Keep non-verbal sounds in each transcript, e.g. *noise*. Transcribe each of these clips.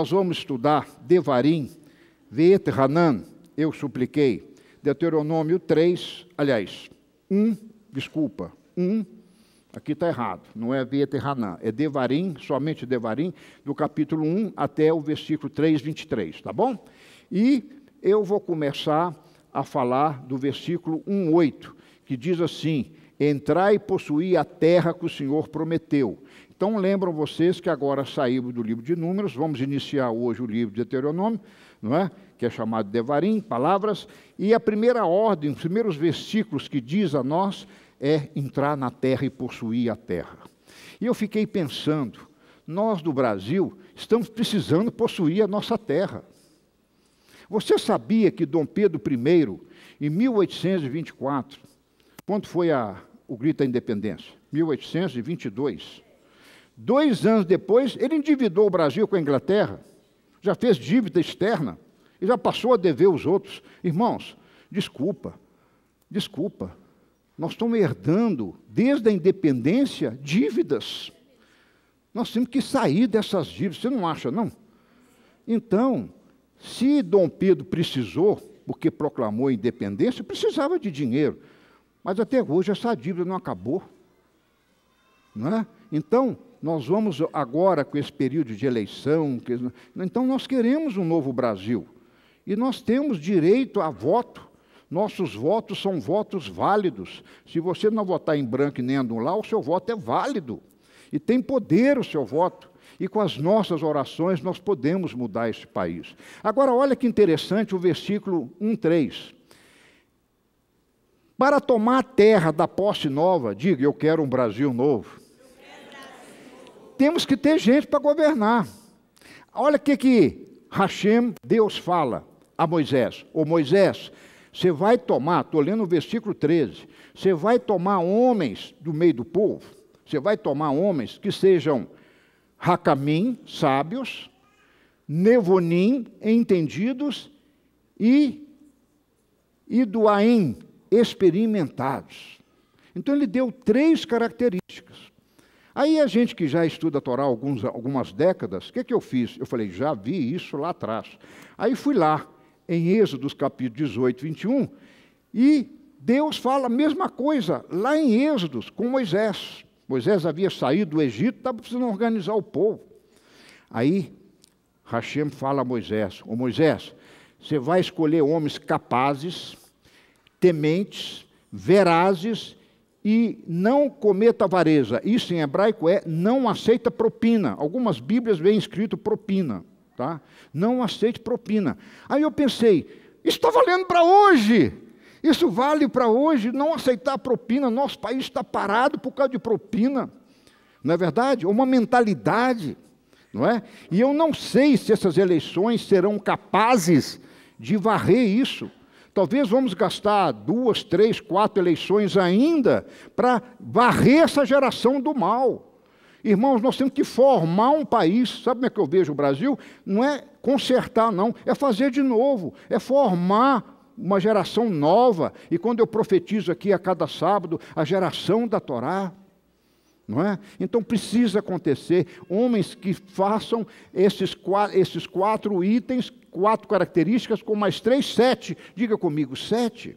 nós vamos estudar Devarim, Veet Hanan, eu supliquei, Deuteronômio 3, aliás, 1, desculpa, 1, aqui está errado, não é Veet Hanan, é Devarim, somente Devarim, do capítulo 1 até o versículo 3, 23, tá bom? E eu vou começar a falar do versículo 1, 8, que diz assim, Entrai e possuí a terra que o Senhor prometeu. Então, lembram vocês que agora saímos do livro de Números, vamos iniciar hoje o livro de Deuteronômio, não é? que é chamado Devarim, palavras, e a primeira ordem, os primeiros versículos que diz a nós é entrar na terra e possuir a terra. E eu fiquei pensando, nós do Brasil estamos precisando possuir a nossa terra. Você sabia que Dom Pedro I, em 1824, quando foi a, o grito da independência? 1822. Dois anos depois, ele endividou o Brasil com a Inglaterra, já fez dívida externa e já passou a dever os outros. Irmãos, desculpa, desculpa, nós estamos herdando, desde a independência, dívidas. Nós temos que sair dessas dívidas, você não acha, não? Então, se Dom Pedro precisou, porque proclamou a independência, precisava de dinheiro. Mas até hoje essa dívida não acabou. Não é? Então, nós vamos agora com esse período de eleição, então nós queremos um novo Brasil. E nós temos direito a voto. Nossos votos são votos válidos. Se você não votar em branco e nem anular, o seu voto é válido. E tem poder o seu voto. E com as nossas orações nós podemos mudar esse país. Agora, olha que interessante o versículo 1,3. Para tomar a terra da posse nova, diga: Eu quero um Brasil novo temos que ter gente para governar. Olha o que, que Hashem, Deus fala a Moisés: Ô Moisés, você vai tomar, estou lendo o versículo 13, você vai tomar homens do meio do povo, você vai tomar homens que sejam Hakamim, sábios, Nevonim, entendidos, e Iduaim, experimentados. Então ele deu três características. Aí a gente que já estuda a Torá alguns, algumas décadas, o que, que eu fiz? Eu falei, já vi isso lá atrás. Aí fui lá, em Êxodos capítulo 18, 21, e Deus fala a mesma coisa lá em Êxodos com Moisés. Moisés havia saído do Egito, estava precisando organizar o povo. Aí Hashem fala a Moisés: O Moisés, você vai escolher homens capazes, tementes, verazes e não cometa avareza. Isso em hebraico é não aceita propina. Algumas Bíblias vem escrito propina, tá? Não aceite propina. Aí eu pensei, está valendo para hoje. Isso vale para hoje não aceitar propina. Nosso país está parado por causa de propina. Não é verdade? É Uma mentalidade, não é? E eu não sei se essas eleições serão capazes de varrer isso. Talvez vamos gastar duas, três, quatro eleições ainda para varrer essa geração do mal. Irmãos, nós temos que formar um país. Sabe como é que eu vejo o Brasil? Não é consertar, não, é fazer de novo, é formar uma geração nova. E quando eu profetizo aqui a cada sábado, a geração da Torá, não é? Então precisa acontecer homens que façam esses quatro, esses quatro itens, quatro características, com mais três, sete. Diga comigo, sete.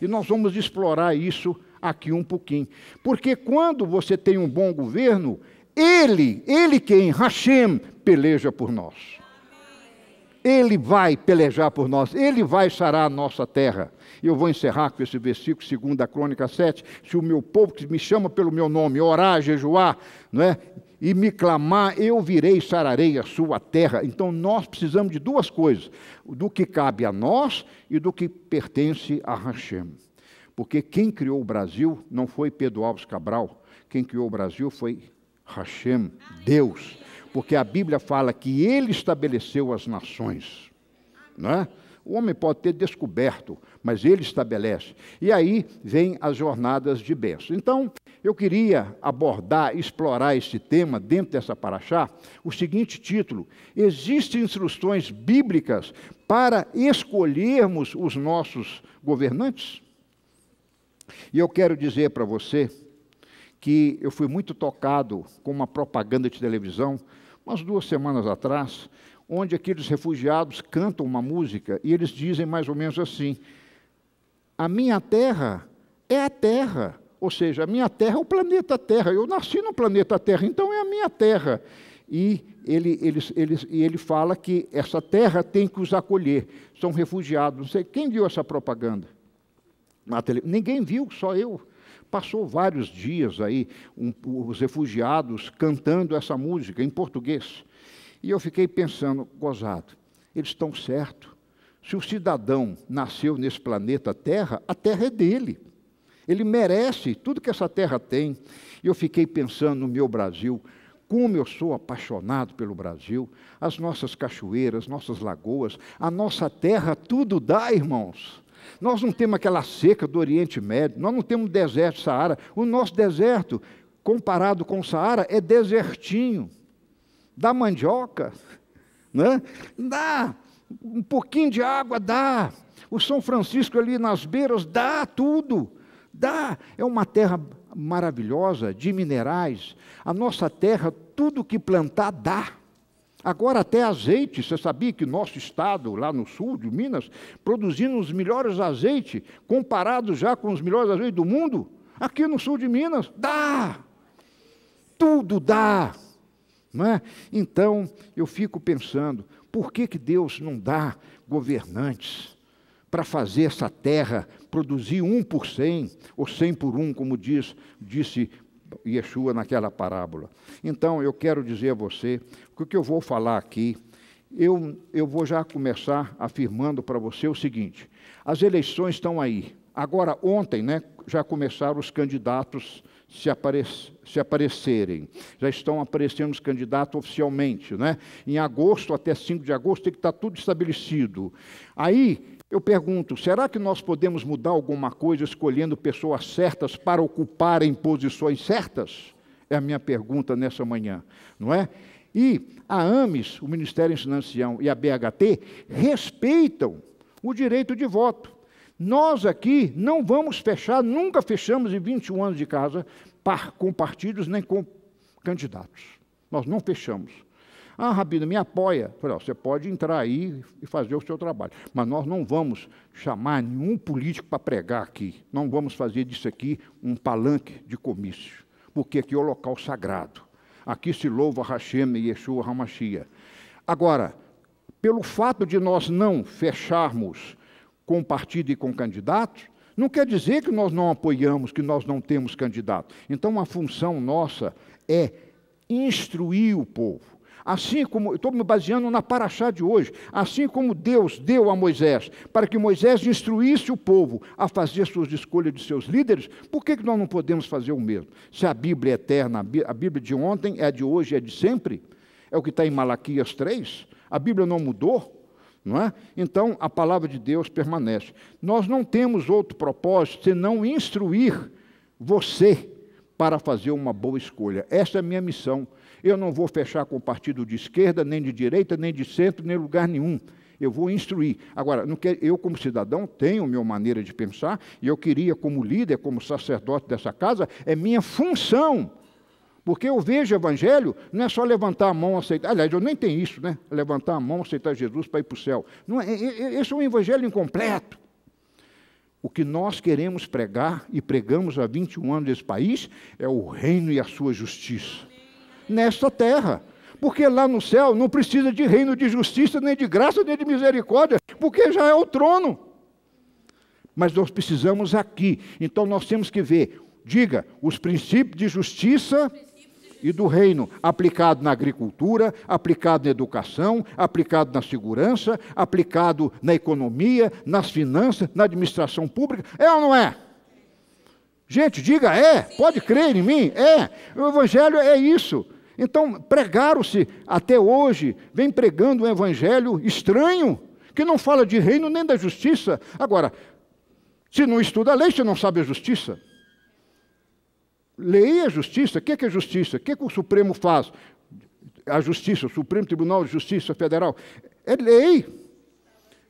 E nós vamos explorar isso aqui um pouquinho. Porque quando você tem um bom governo, ele, ele quem, Hashem, peleja por nós. Ele vai pelejar por nós, ele vai sarar a nossa terra. E eu vou encerrar com esse versículo, 2 Crônica 7. Se o meu povo que me chama pelo meu nome orar, jejuar, não é? e me clamar, eu virei e sararei a sua terra. Então nós precisamos de duas coisas: do que cabe a nós e do que pertence a Hashem. Porque quem criou o Brasil não foi Pedro Alves Cabral, quem criou o Brasil foi Hashem, Deus. Porque a Bíblia fala que ele estabeleceu as nações. Não é? O homem pode ter descoberto mas ele estabelece. E aí vem as jornadas de bênção. Então, eu queria abordar, explorar este tema dentro dessa paraxá, o seguinte título: Existem instruções bíblicas para escolhermos os nossos governantes? E eu quero dizer para você que eu fui muito tocado com uma propaganda de televisão, umas duas semanas atrás, onde aqueles refugiados cantam uma música e eles dizem mais ou menos assim: a minha terra é a terra, ou seja, a minha terra é o planeta Terra. Eu nasci no planeta Terra, então é a minha terra. E ele, ele, ele, ele fala que essa terra tem que os acolher, são refugiados. Não sei quem viu essa propaganda. Ninguém viu, só eu. Passou vários dias aí, um, os refugiados cantando essa música em português. E eu fiquei pensando, gozado, eles estão certos. Se o cidadão nasceu nesse planeta Terra, a Terra é dele. Ele merece tudo que essa terra tem. E eu fiquei pensando no meu Brasil, como eu sou apaixonado pelo Brasil, as nossas cachoeiras, nossas lagoas, a nossa terra, tudo dá, irmãos. Nós não temos aquela seca do Oriente Médio, nós não temos deserto Saara. O nosso deserto, comparado com o Saara, é desertinho. Dá mandioca, né? Dá um pouquinho de água dá. O São Francisco ali nas beiras dá tudo. Dá. É uma terra maravilhosa de minerais. A nossa terra, tudo que plantar dá. Agora até azeite, você sabia que nosso estado, lá no sul de Minas, produzindo os melhores azeites, comparado já com os melhores azeites do mundo, aqui no sul de Minas, dá! Tudo dá! Não é? Então, eu fico pensando, por que, que Deus não dá governantes para fazer essa terra produzir um por cem, ou cem por um, como diz, disse Yeshua naquela parábola? Então, eu quero dizer a você que o que eu vou falar aqui, eu, eu vou já começar afirmando para você o seguinte: as eleições estão aí. Agora, ontem, né, já começaram os candidatos se, apare se aparecerem. Já estão aparecendo os candidatos oficialmente, né? Em agosto, até 5 de agosto, tem que estar tá tudo estabelecido. Aí eu pergunto: será que nós podemos mudar alguma coisa escolhendo pessoas certas para ocuparem posições certas? É a minha pergunta nessa manhã, não é? E a AMES, o Ministério da Ensino Ancião e a BHT respeitam o direito de voto. Nós aqui não vamos fechar, nunca fechamos em 21 anos de casa par, com partidos nem com candidatos. Nós não fechamos. Ah, Rabino, me apoia. Falei, você pode entrar aí e fazer o seu trabalho. Mas nós não vamos chamar nenhum político para pregar aqui. Não vamos fazer disso aqui um palanque de comício. Porque aqui é o local sagrado. Aqui se louva Hashem e Yeshua Hamashia. Agora, pelo fato de nós não fecharmos com partido e com candidatos, não quer dizer que nós não apoiamos, que nós não temos candidato. Então, a função nossa é instruir o povo. Assim como, estou me baseando na paraxá de hoje, assim como Deus deu a Moisés, para que Moisés instruísse o povo a fazer suas escolhas de seus líderes, por que, que nós não podemos fazer o mesmo? Se a Bíblia é eterna, a Bíblia de ontem é a de hoje, é de sempre, é o que está em Malaquias 3, a Bíblia não mudou, não é? Então a palavra de Deus permanece. Nós não temos outro propósito senão instruir você para fazer uma boa escolha. Esta é a minha missão. Eu não vou fechar com o partido de esquerda, nem de direita, nem de centro, nem lugar nenhum. Eu vou instruir. Agora, eu, como cidadão, tenho minha maneira de pensar, e eu queria, como líder, como sacerdote dessa casa, é minha função porque eu vejo o evangelho, não é só levantar a mão, aceitar. Aliás, eu nem tenho isso, né? Levantar a mão, aceitar Jesus para ir para o céu. Não, é, esse é um evangelho incompleto. O que nós queremos pregar e pregamos há 21 anos nesse país é o reino e a sua justiça. Nesta terra. Porque lá no céu não precisa de reino de justiça, nem de graça, nem de misericórdia, porque já é o trono. Mas nós precisamos aqui. Então nós temos que ver, diga, os princípios de justiça e do reino aplicado na agricultura, aplicado na educação, aplicado na segurança, aplicado na economia, nas finanças, na administração pública. É ou não é? Gente, diga é, pode crer em mim, é. O Evangelho é isso. Então, pregaram-se até hoje, vem pregando um Evangelho estranho, que não fala de reino nem da justiça. Agora, se não estuda a lei, se não sabe a justiça leia a justiça. O que é justiça? O que, é que o Supremo faz? A justiça, o Supremo Tribunal de Justiça Federal. É lei.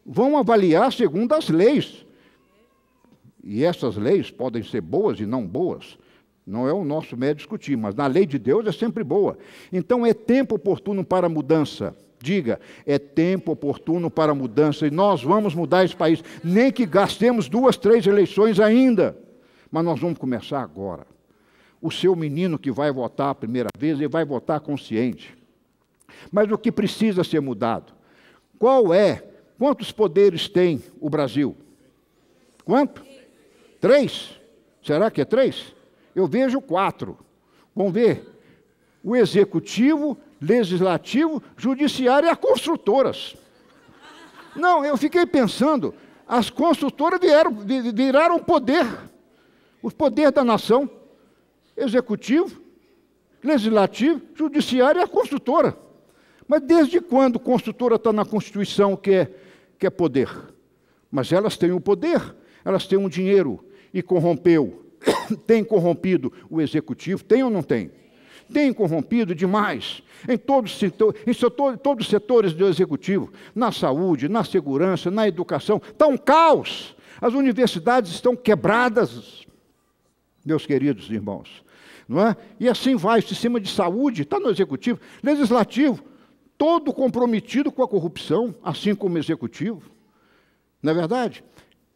Vão avaliar segundo as leis. E essas leis podem ser boas e não boas. Não é o nosso médio discutir, mas na lei de Deus é sempre boa. Então é tempo oportuno para a mudança. Diga, é tempo oportuno para a mudança e nós vamos mudar esse país. Nem que gastemos duas, três eleições ainda, mas nós vamos começar agora o seu menino que vai votar a primeira vez, ele vai votar consciente. Mas o que precisa ser mudado? Qual é? Quantos poderes tem o Brasil? Quanto? Três? Será que é três? Eu vejo quatro. Vamos ver. O executivo, legislativo, judiciário e as construtoras. Não, eu fiquei pensando, as construtoras vieram, viraram poder, o poder da nação executivo, legislativo, judiciário e a construtora. Mas desde quando construtora está na Constituição que é, que é poder? Mas elas têm o um poder, elas têm um dinheiro e corrompeu. *coughs* tem corrompido o executivo, tem ou não tem? Tem corrompido demais em todos os setor, todos os setores do executivo, na saúde, na segurança, na educação. Está um caos. As universidades estão quebradas, meus queridos irmãos. Não é? E assim vai, o sistema de saúde está no executivo, legislativo, todo comprometido com a corrupção, assim como o executivo. Não é verdade?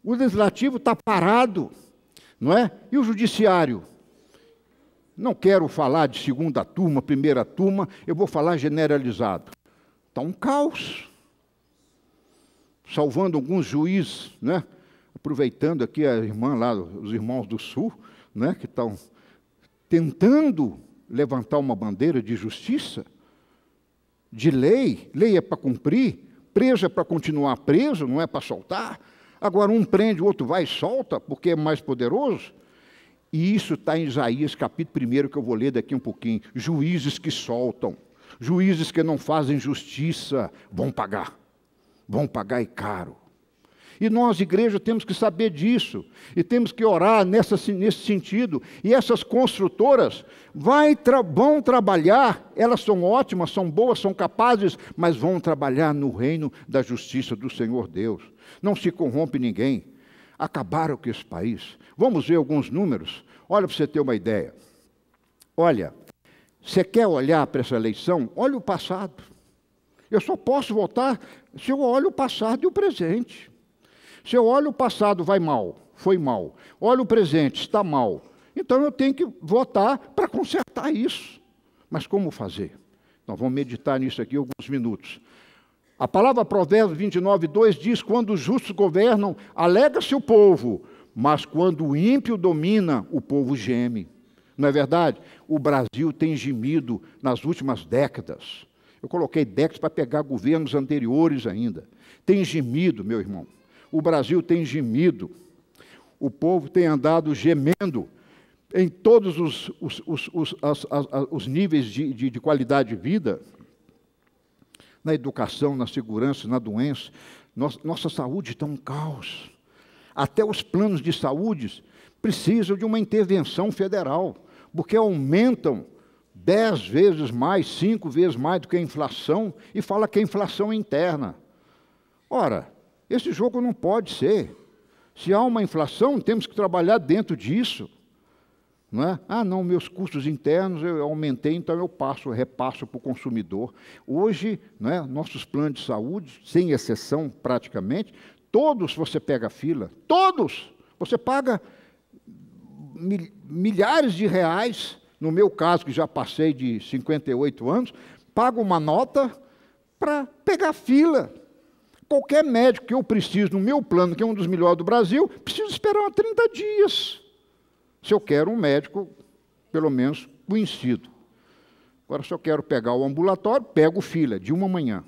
O legislativo está parado, não é? E o judiciário? Não quero falar de segunda turma, primeira turma, eu vou falar generalizado. Está um caos. Salvando alguns juízes, né? aproveitando aqui a irmã lá, os irmãos do Sul, né, que estão tentando levantar uma bandeira de justiça, de lei, lei é para cumprir, preso é para continuar preso, não é para soltar. Agora um prende, o outro vai e solta, porque é mais poderoso. E isso está em Isaías, capítulo 1, que eu vou ler daqui um pouquinho. Juízes que soltam, juízes que não fazem justiça, vão pagar. Vão pagar e caro. E nós, igreja, temos que saber disso e temos que orar nessa, nesse sentido. E essas construtoras vai, tra, vão trabalhar, elas são ótimas, são boas, são capazes, mas vão trabalhar no reino da justiça do Senhor Deus. Não se corrompe ninguém. Acabaram com esse país. Vamos ver alguns números. Olha para você ter uma ideia. Olha, você quer olhar para essa eleição? Olha o passado. Eu só posso votar se eu olho o passado e o presente. Se eu olho o passado, vai mal, foi mal. Olho o presente, está mal. Então eu tenho que votar para consertar isso. Mas como fazer? Então vamos meditar nisso aqui alguns minutos. A palavra Provérbios 29, 2 diz: Quando os justos governam, alega-se o povo, mas quando o ímpio domina, o povo geme. Não é verdade? O Brasil tem gemido nas últimas décadas. Eu coloquei décadas para pegar governos anteriores ainda. Tem gemido, meu irmão. O Brasil tem gemido, o povo tem andado gemendo em todos os, os, os, os, as, as, os níveis de, de, de qualidade de vida na educação, na segurança, na doença. Nossa, nossa saúde está um caos. Até os planos de saúde precisam de uma intervenção federal, porque aumentam dez vezes mais, cinco vezes mais do que a inflação, e fala que é inflação interna. Ora, esse jogo não pode ser. Se há uma inflação, temos que trabalhar dentro disso. Não é? Ah, não, meus custos internos eu aumentei, então eu passo, repasso para o consumidor. Hoje, não é, nossos planos de saúde, sem exceção praticamente, todos você pega fila, todos. Você paga milhares de reais, no meu caso, que já passei de 58 anos, pago uma nota para pegar fila. Qualquer médico que eu preciso no meu plano, que é um dos melhores do Brasil, preciso esperar 30 dias. Se eu quero um médico, pelo menos, conhecido. Agora, se eu quero pegar o ambulatório, pego fila, de uma manhã.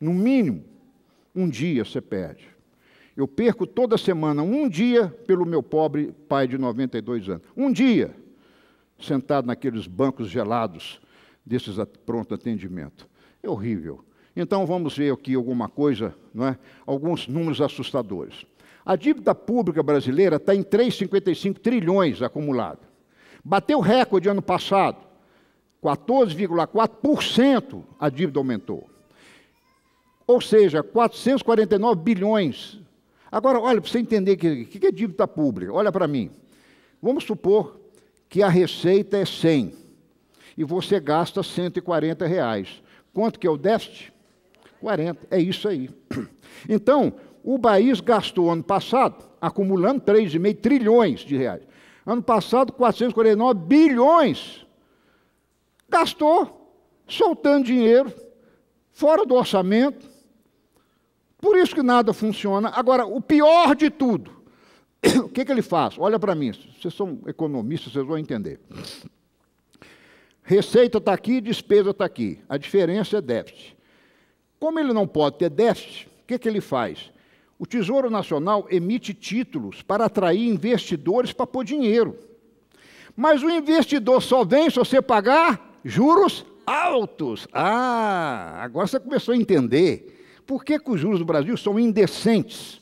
No mínimo, um dia você perde. Eu perco toda semana um dia pelo meu pobre pai de 92 anos. Um dia, sentado naqueles bancos gelados desses pronto atendimento. É horrível. Então vamos ver aqui alguma coisa, não é? alguns números assustadores. A dívida pública brasileira está em 3,55 trilhões acumulado. Bateu recorde ano passado, 14,4% a dívida aumentou. Ou seja, 449 bilhões. Agora, olha, para você entender o que, que é dívida pública, olha para mim. Vamos supor que a receita é 100 e você gasta 140 reais. Quanto que é o déficit? 40. É isso aí. Então, o país gastou ano passado, acumulando 3,5 trilhões de reais. Ano passado, 449 bilhões. Gastou, soltando dinheiro, fora do orçamento. Por isso que nada funciona. Agora, o pior de tudo, *coughs* o que, que ele faz? Olha para mim, vocês são economistas, vocês vão entender. Receita está aqui, despesa está aqui. A diferença é déficit. Como ele não pode ter déficit, o que, é que ele faz? O Tesouro Nacional emite títulos para atrair investidores para pôr dinheiro. Mas o investidor só vem se você pagar juros altos. Ah, agora você começou a entender por que, que os juros do Brasil são indecentes.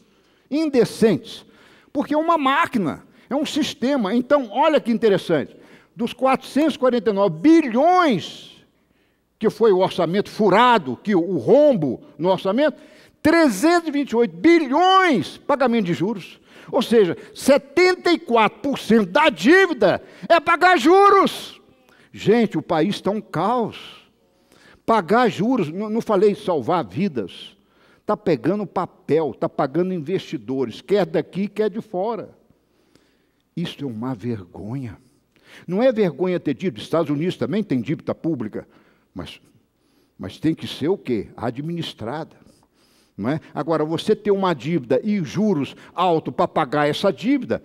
Indecentes. Porque é uma máquina, é um sistema. Então, olha que interessante. Dos 449 bilhões que foi o orçamento furado, que o rombo no orçamento, 328 bilhões pagamento de juros. Ou seja, 74% da dívida é pagar juros. Gente, o país está um caos. Pagar juros, não, não falei salvar vidas. Está pegando papel, está pagando investidores, quer daqui, quer de fora. Isso é uma vergonha. Não é vergonha ter dívida, Estados Unidos também tem dívida pública mas, mas tem que ser o quê? Administrada. Não é? Agora, você ter uma dívida e juros alto para pagar essa dívida,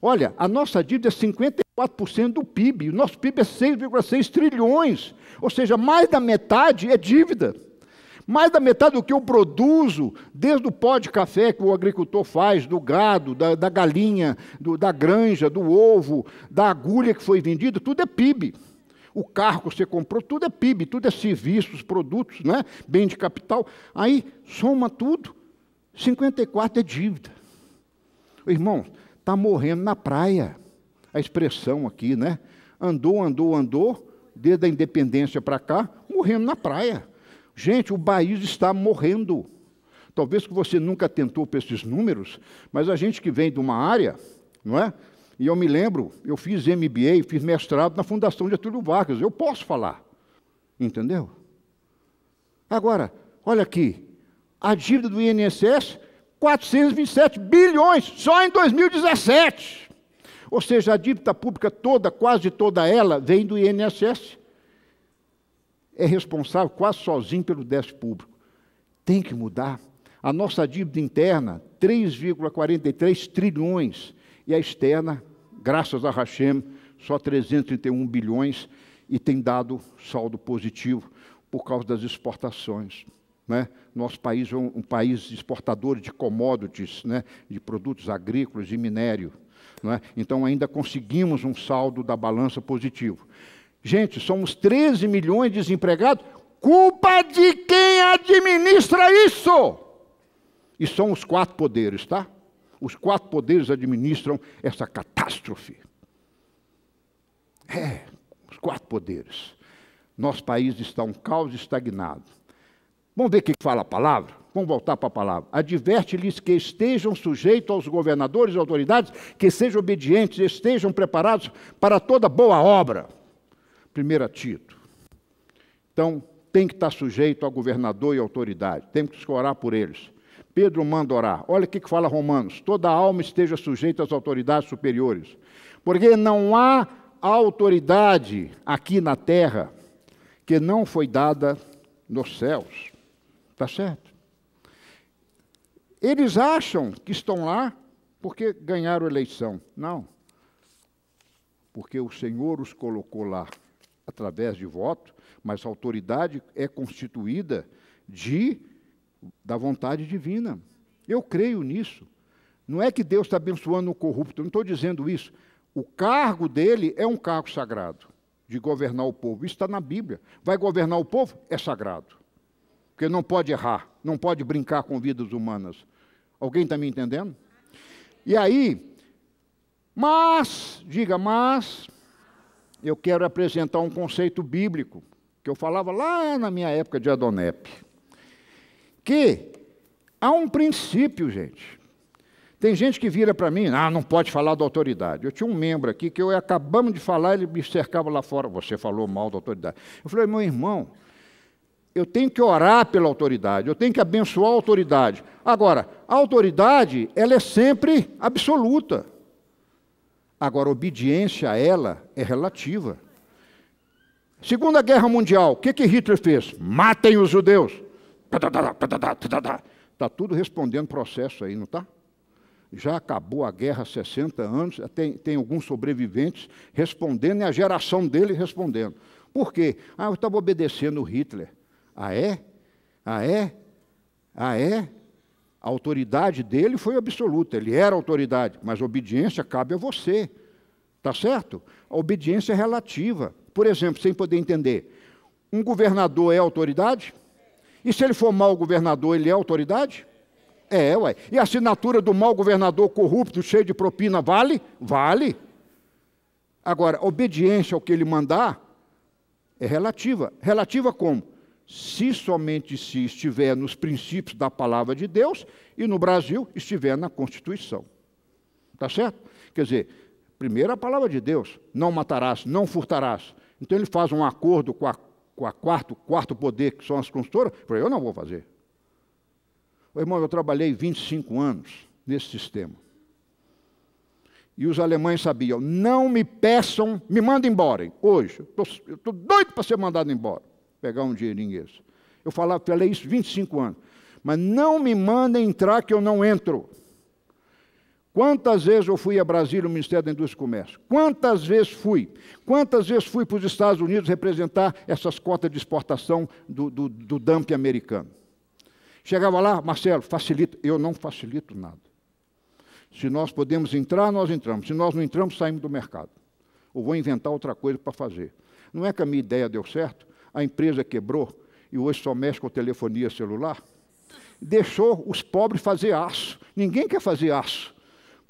olha, a nossa dívida é 54% do PIB, o nosso PIB é 6,6 trilhões, ou seja, mais da metade é dívida. Mais da metade do que eu produzo, desde o pó de café que o agricultor faz, do gado, da, da galinha, do, da granja, do ovo, da agulha que foi vendida, tudo é PIB. O carro que você comprou, tudo é PIB, tudo é serviços, produtos, né? bem de capital. Aí soma tudo, 54 é dívida. Irmão, está morrendo na praia. A expressão aqui, né? Andou, andou, andou, desde a independência para cá, morrendo na praia. Gente, o país está morrendo. Talvez que você nunca tentou para esses números, mas a gente que vem de uma área, não é? E eu me lembro, eu fiz MBA, fiz mestrado na Fundação Getúlio Vargas, eu posso falar. Entendeu? Agora, olha aqui, a dívida do INSS, 427 bilhões só em 2017. Ou seja, a dívida pública toda, quase toda ela, vem do INSS. É responsável quase sozinho pelo déficit público. Tem que mudar. A nossa dívida interna, 3,43 trilhões, e a externa, graças a Hashem, só 331 bilhões e tem dado saldo positivo por causa das exportações. Né? Nosso país é um, um país exportador de commodities, né? de produtos agrícolas e minério. Né? Então, ainda conseguimos um saldo da balança positivo. Gente, somos 13 milhões de desempregados, culpa de quem administra isso! E são os quatro poderes, tá? Os quatro poderes administram essa catástrofe. É, os quatro poderes. Nosso país está um caos estagnado. Vamos ver o que fala a palavra? Vamos voltar para a palavra. Adverte-lhes que estejam sujeitos aos governadores e autoridades, que sejam obedientes, estejam preparados para toda boa obra. 1 Tito. Então, tem que estar sujeito a governador e autoridade, temos que orar por eles. Pedro manda orar. Olha o que fala Romanos: toda alma esteja sujeita às autoridades superiores, porque não há autoridade aqui na terra que não foi dada nos céus. Está certo? Eles acham que estão lá porque ganharam eleição. Não. Porque o Senhor os colocou lá através de voto, mas a autoridade é constituída de da vontade divina. Eu creio nisso. Não é que Deus está abençoando o corrupto, eu não estou dizendo isso. O cargo dele é um cargo sagrado, de governar o povo. Isso está na Bíblia. Vai governar o povo? É sagrado. Porque não pode errar, não pode brincar com vidas humanas. Alguém está me entendendo? E aí, mas, diga, mas, eu quero apresentar um conceito bíblico que eu falava lá na minha época de Adonep que há um princípio, gente. Tem gente que vira para mim, ah, não pode falar da autoridade. Eu tinha um membro aqui que eu acabamos de falar, ele me cercava lá fora, você falou mal da autoridade. Eu falei, meu irmão, eu tenho que orar pela autoridade, eu tenho que abençoar a autoridade. Agora, a autoridade, ela é sempre absoluta. Agora, a obediência a ela é relativa. Segunda Guerra Mundial, o que, que Hitler fez? Matem os judeus. Está tá, tá, tá, tudo respondendo processo aí, não está? Já acabou a guerra há 60 anos, tem, tem alguns sobreviventes respondendo e a geração dele respondendo. Por quê? Ah, eu estava obedecendo o Hitler. Ah, é? Ah, é? Ah, é? A autoridade dele foi absoluta, ele era autoridade, mas obediência cabe a você. Tá certo? A obediência é relativa. Por exemplo, sem poder entender, um governador é autoridade? E se ele for mau governador, ele é autoridade? É, ué. E a assinatura do mau governador corrupto, cheio de propina, vale? Vale. Agora, obediência ao que ele mandar é relativa. Relativa como? Se somente se estiver nos princípios da palavra de Deus e no Brasil estiver na Constituição. está certo? Quer dizer, primeiro a palavra de Deus, não matarás, não furtarás. Então ele faz um acordo com a a quarto, quarto poder, que são as construtoras, eu não vou fazer. irmão, eu trabalhei 25 anos nesse sistema. E os alemães sabiam, não me peçam, me mandem embora. Hoje, eu estou doido para ser mandado embora. Pegar um dinheirinho esse. Eu falava, falei isso 25 anos. Mas não me mandem entrar que eu não entro. Quantas vezes eu fui a Brasília, no Ministério da Indústria e Comércio? Quantas vezes fui? Quantas vezes fui para os Estados Unidos representar essas cotas de exportação do, do, do dumping americano? Chegava lá, Marcelo, facilita. Eu não facilito nada. Se nós podemos entrar, nós entramos. Se nós não entramos, saímos do mercado. Ou vou inventar outra coisa para fazer. Não é que a minha ideia deu certo, a empresa quebrou e hoje só mexe com telefonia celular. Deixou os pobres fazer aço. Ninguém quer fazer aço.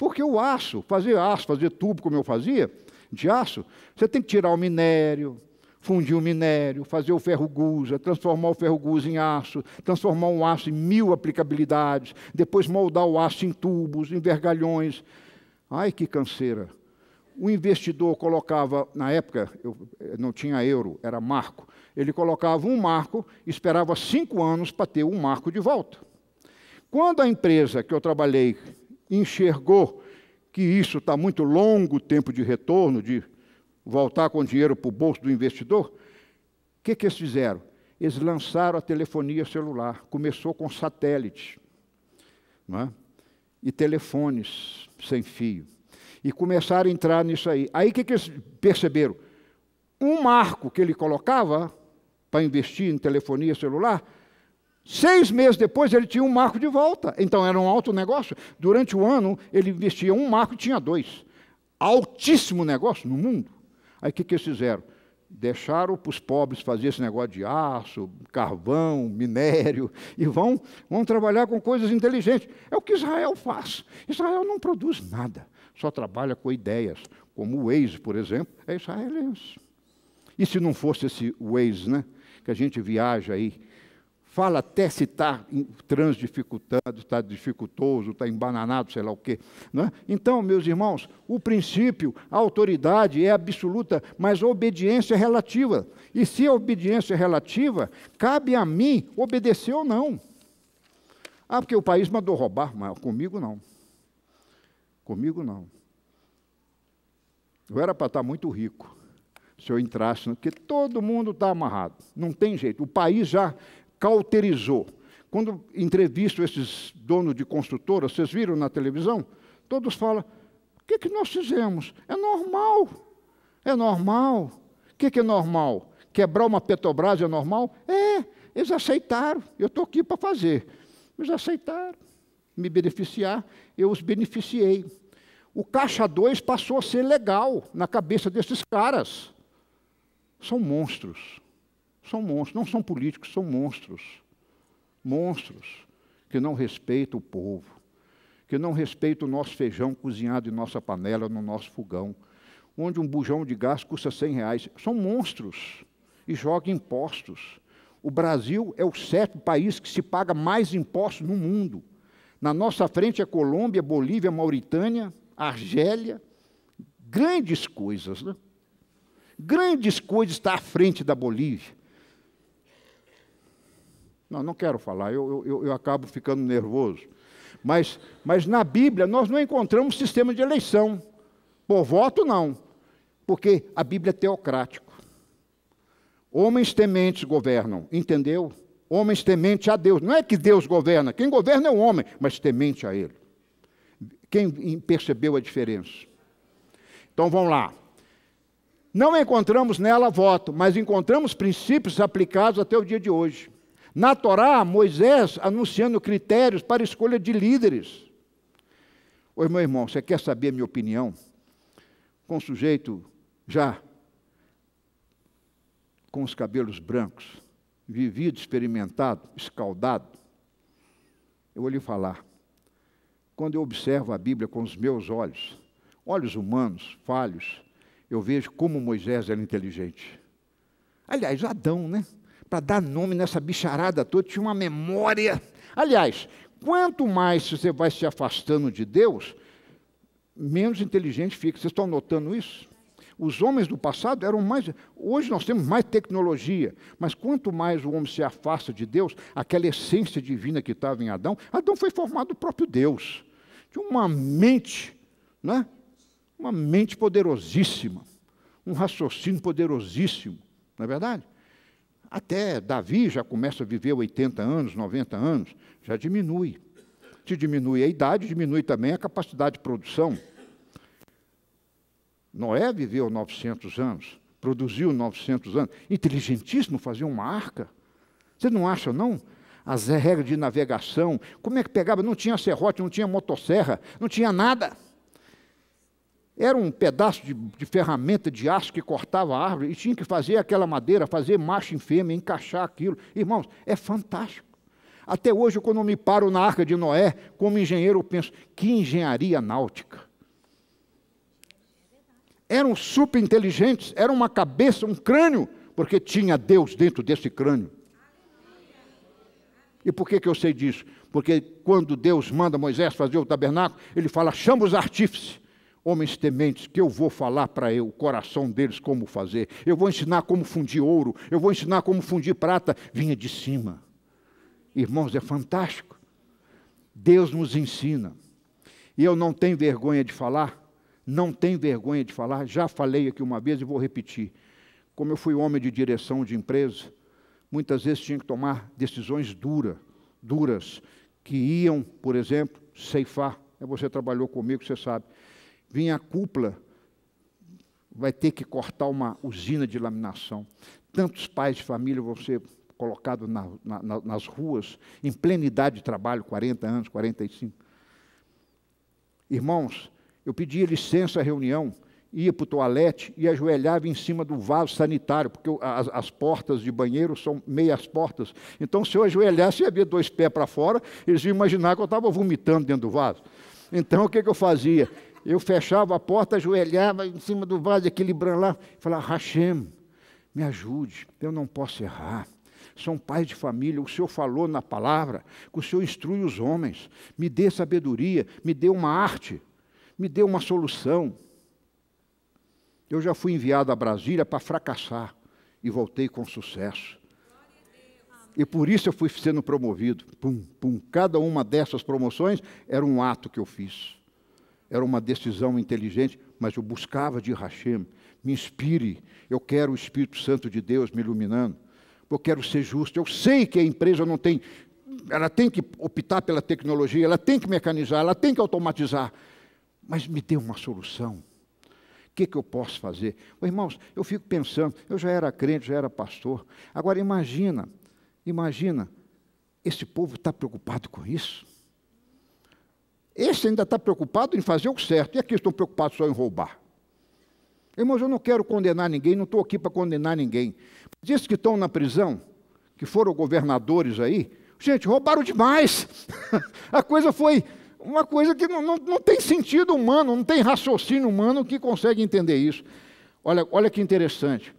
Porque o aço, fazer aço, fazer tubo como eu fazia, de aço, você tem que tirar o minério, fundir o minério, fazer o ferro gusa, transformar o ferro gusa em aço, transformar um aço em mil aplicabilidades, depois moldar o aço em tubos, em vergalhões. Ai, que canseira! O investidor colocava, na época, eu eh, não tinha euro, era marco. Ele colocava um marco, esperava cinco anos para ter um marco de volta. Quando a empresa que eu trabalhei, enxergou que isso está muito longo tempo de retorno, de voltar com dinheiro para o bolso do investidor, o que, que eles fizeram? Eles lançaram a telefonia celular. Começou com satélite é? e telefones sem fio. E começaram a entrar nisso aí. Aí o que, que eles perceberam? Um marco que ele colocava para investir em telefonia celular Seis meses depois ele tinha um marco de volta. Então era um alto negócio. Durante o ano ele investia um marco e tinha dois. Altíssimo negócio no mundo. Aí o que, que eles fizeram? Deixaram para os pobres fazer esse negócio de aço, carvão, minério, e vão, vão trabalhar com coisas inteligentes. É o que Israel faz. Israel não produz nada, só trabalha com ideias. Como o Waze, por exemplo, é israelense. E se não fosse esse Waze, né? Que a gente viaja aí fala até se está transdificultando, está dificultoso, está embananado, sei lá o quê. Né? Então, meus irmãos, o princípio, a autoridade é absoluta, mas a obediência é relativa. E se a obediência é relativa, cabe a mim obedecer ou não. Ah, porque o país mandou roubar, mas comigo não. Comigo não. Eu era para estar tá muito rico se eu entrasse, porque todo mundo está amarrado, não tem jeito. O país já cauterizou. Quando entrevisto esses donos de construtoras, vocês viram na televisão? Todos falam: o que, que nós fizemos? É normal. É normal. O que, que é normal? Quebrar uma Petrobras é normal? É, eles aceitaram. Eu estou aqui para fazer. Eles aceitaram me beneficiar, eu os beneficiei. O Caixa 2 passou a ser legal na cabeça desses caras. São monstros. São monstros, não são políticos, são monstros. Monstros que não respeitam o povo, que não respeitam o nosso feijão cozinhado em nossa panela, no nosso fogão, onde um bujão de gás custa 100 reais. São monstros e jogam impostos. O Brasil é o sétimo país que se paga mais impostos no mundo. Na nossa frente é Colômbia, Bolívia, Mauritânia, Argélia. Grandes coisas, né? Grandes coisas está à frente da Bolívia. Não, não quero falar, eu, eu, eu acabo ficando nervoso. Mas, mas na Bíblia nós não encontramos sistema de eleição. Por voto, não. Porque a Bíblia é teocrático. Homens tementes governam, entendeu? Homens tementes a Deus. Não é que Deus governa, quem governa é o homem, mas temente a Ele. Quem percebeu a diferença? Então vamos lá. Não encontramos nela voto, mas encontramos princípios aplicados até o dia de hoje. Na Torá, Moisés anunciando critérios para escolha de líderes. Oi, meu irmão, você quer saber a minha opinião? Com o sujeito já com os cabelos brancos, vivido, experimentado, escaldado, eu vou lhe falar. Quando eu observo a Bíblia com os meus olhos, olhos humanos, falhos, eu vejo como Moisés era inteligente. Aliás, Adão, né? para dar nome nessa bicharada toda, tinha uma memória. Aliás, quanto mais você vai se afastando de Deus, menos inteligente fica. Vocês estão notando isso? Os homens do passado eram mais. Hoje nós temos mais tecnologia, mas quanto mais o homem se afasta de Deus, aquela essência divina que estava em Adão, Adão foi formado do próprio Deus, de uma mente, né? uma mente poderosíssima, um raciocínio poderosíssimo, não é verdade? Até Davi já começa a viver 80 anos, 90 anos, já diminui. Se diminui a idade, diminui também a capacidade de produção. Noé viveu 900 anos, produziu 900 anos, inteligentíssimo fazia uma arca. Você não acha, não? As regras de navegação, como é que pegava? Não tinha serrote, não tinha motosserra, não tinha nada. Era um pedaço de, de ferramenta de aço que cortava a árvore e tinha que fazer aquela madeira, fazer macho em fêmea, encaixar aquilo. Irmãos, é fantástico. Até hoje, quando eu me paro na Arca de Noé, como engenheiro, eu penso, que engenharia náutica. Eram super inteligentes, era uma cabeça, um crânio, porque tinha Deus dentro desse crânio. E por que, que eu sei disso? Porque quando Deus manda Moisés fazer o tabernáculo, ele fala: chama os artífices. Homens tementes, que eu vou falar para o coração deles como fazer. Eu vou ensinar como fundir ouro. Eu vou ensinar como fundir prata. Vinha de cima. Irmãos, é fantástico. Deus nos ensina. E eu não tenho vergonha de falar. Não tenho vergonha de falar. Já falei aqui uma vez e vou repetir. Como eu fui homem de direção de empresa, muitas vezes tinha que tomar decisões duras, duras, que iam, por exemplo, ceifar. É, você trabalhou comigo, você sabe vinha a cúpula, vai ter que cortar uma usina de laminação. Tantos pais de família vão ser colocados na, na, nas ruas, em plena idade de trabalho, 40 anos, 45. Irmãos, eu pedia licença à reunião, ia para o toalete e ajoelhava em cima do vaso sanitário, porque as, as, portas de banheiro são meias portas. Então, se eu ajoelhasse e havia dois pés para fora, eles iam imaginar que eu estava vomitando dentro do vaso. Então, o que, que eu fazia? Eu fechava a porta, ajoelhava em cima do vaso, aquele branco lá, falava, Hashem, me ajude, eu não posso errar. Sou um pai de família, o Senhor falou na palavra, que o Senhor instrui os homens, me dê sabedoria, me dê uma arte, me dê uma solução. Eu já fui enviado a Brasília para fracassar e voltei com sucesso. E por isso eu fui sendo promovido. Pum, pum. Cada uma dessas promoções era um ato que eu fiz era uma decisão inteligente, mas eu buscava de Hashem, me inspire, eu quero o Espírito Santo de Deus me iluminando, eu quero ser justo. Eu sei que a empresa não tem, ela tem que optar pela tecnologia, ela tem que mecanizar, ela tem que automatizar, mas me dê uma solução. O que, que eu posso fazer? irmãos, eu fico pensando, eu já era crente, já era pastor. Agora imagina, imagina, esse povo está preocupado com isso. Esse ainda está preocupado em fazer o certo, e aqui estão preocupados só em roubar. Irmãos, eu não quero condenar ninguém, não estou aqui para condenar ninguém. Diz que estão na prisão, que foram governadores aí, gente, roubaram demais. *laughs* a coisa foi uma coisa que não, não, não tem sentido humano, não tem raciocínio humano que consegue entender isso. Olha, olha que interessante.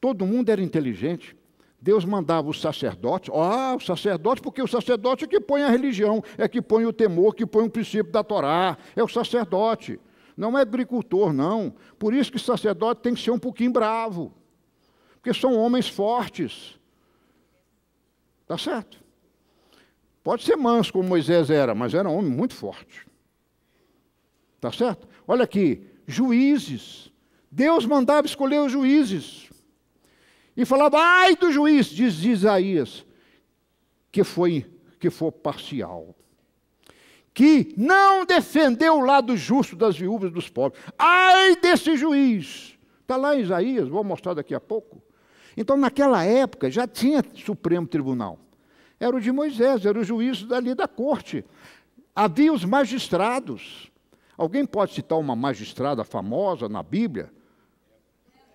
Todo mundo era inteligente, Deus mandava os sacerdotes, ó, oh, o sacerdote, porque o sacerdote é que põe a religião, é que põe o temor, que põe o princípio da Torá, é o sacerdote, não é agricultor, não. Por isso que sacerdote tem que ser um pouquinho bravo, porque são homens fortes, tá certo? Pode ser manso como Moisés era, mas era um homem muito forte, tá certo? Olha aqui, juízes, Deus mandava escolher os juízes, e falava, ai do juiz, diz Isaías, que foi que foi parcial. Que não defendeu o lado justo das viúvas e dos pobres. Ai desse juiz! Está lá em Isaías, vou mostrar daqui a pouco. Então, naquela época, já tinha Supremo Tribunal. Era o de Moisés, era o juiz dali da corte. Havia os magistrados. Alguém pode citar uma magistrada famosa na Bíblia?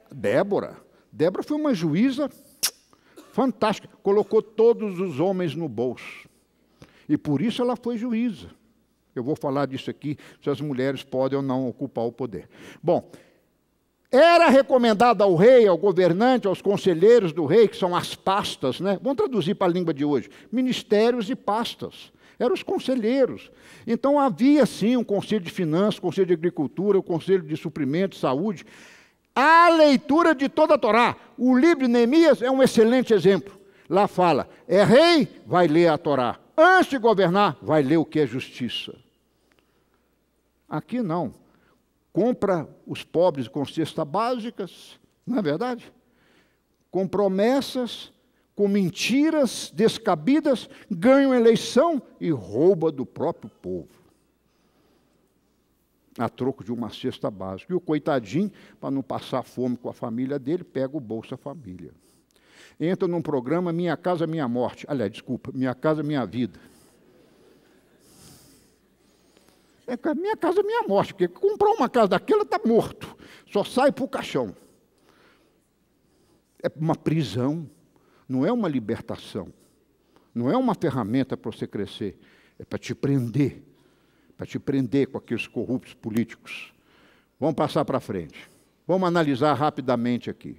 Débora. Débora foi uma juíza fantástica, colocou todos os homens no bolso. E por isso ela foi juíza. Eu vou falar disso aqui, se as mulheres podem ou não ocupar o poder. Bom, era recomendado ao rei, ao governante, aos conselheiros do rei, que são as pastas, né? Vamos traduzir para a língua de hoje: ministérios e pastas. Eram os conselheiros. Então havia sim um conselho de finanças, conselho de agricultura, o um conselho de suprimento, saúde a leitura de toda a Torá. O livro de Neemias é um excelente exemplo. Lá fala: é rei, vai ler a Torá. Antes de governar, vai ler o que é justiça. Aqui não. Compra os pobres com cestas básicas, não é verdade? Com promessas, com mentiras descabidas, ganham eleição e rouba do próprio povo a troco de uma cesta básica. E o coitadinho, para não passar fome com a família dele, pega o Bolsa Família. Entra num programa Minha Casa Minha Morte. Aliás, desculpa, Minha Casa Minha Vida. É minha casa, minha morte, porque comprou uma casa daquela está morto, só sai para o caixão. É uma prisão, não é uma libertação, não é uma ferramenta para você crescer, é para te prender para te prender com aqueles corruptos políticos. Vamos passar para frente. Vamos analisar rapidamente aqui.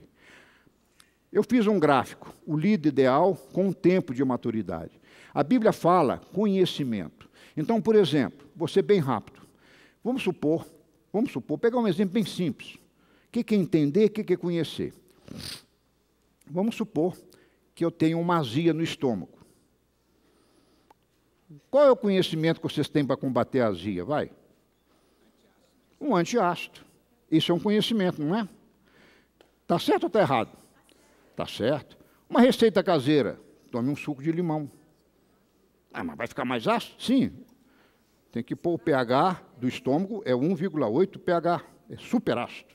Eu fiz um gráfico, o líder ideal com o tempo de maturidade. A Bíblia fala conhecimento. Então, por exemplo, você bem rápido. Vamos supor, vamos supor, pegar um exemplo bem simples. O que é entender, o que é conhecer? Vamos supor que eu tenho uma azia no estômago. Qual é o conhecimento que vocês têm para combater a azia? Vai. Um antiácido. Isso é um conhecimento, não é? Está certo ou está errado? Está certo. Uma receita caseira. Tome um suco de limão. Ah, mas vai ficar mais ácido? Sim. Tem que pôr o pH do estômago, é 1,8 pH. É super ácido.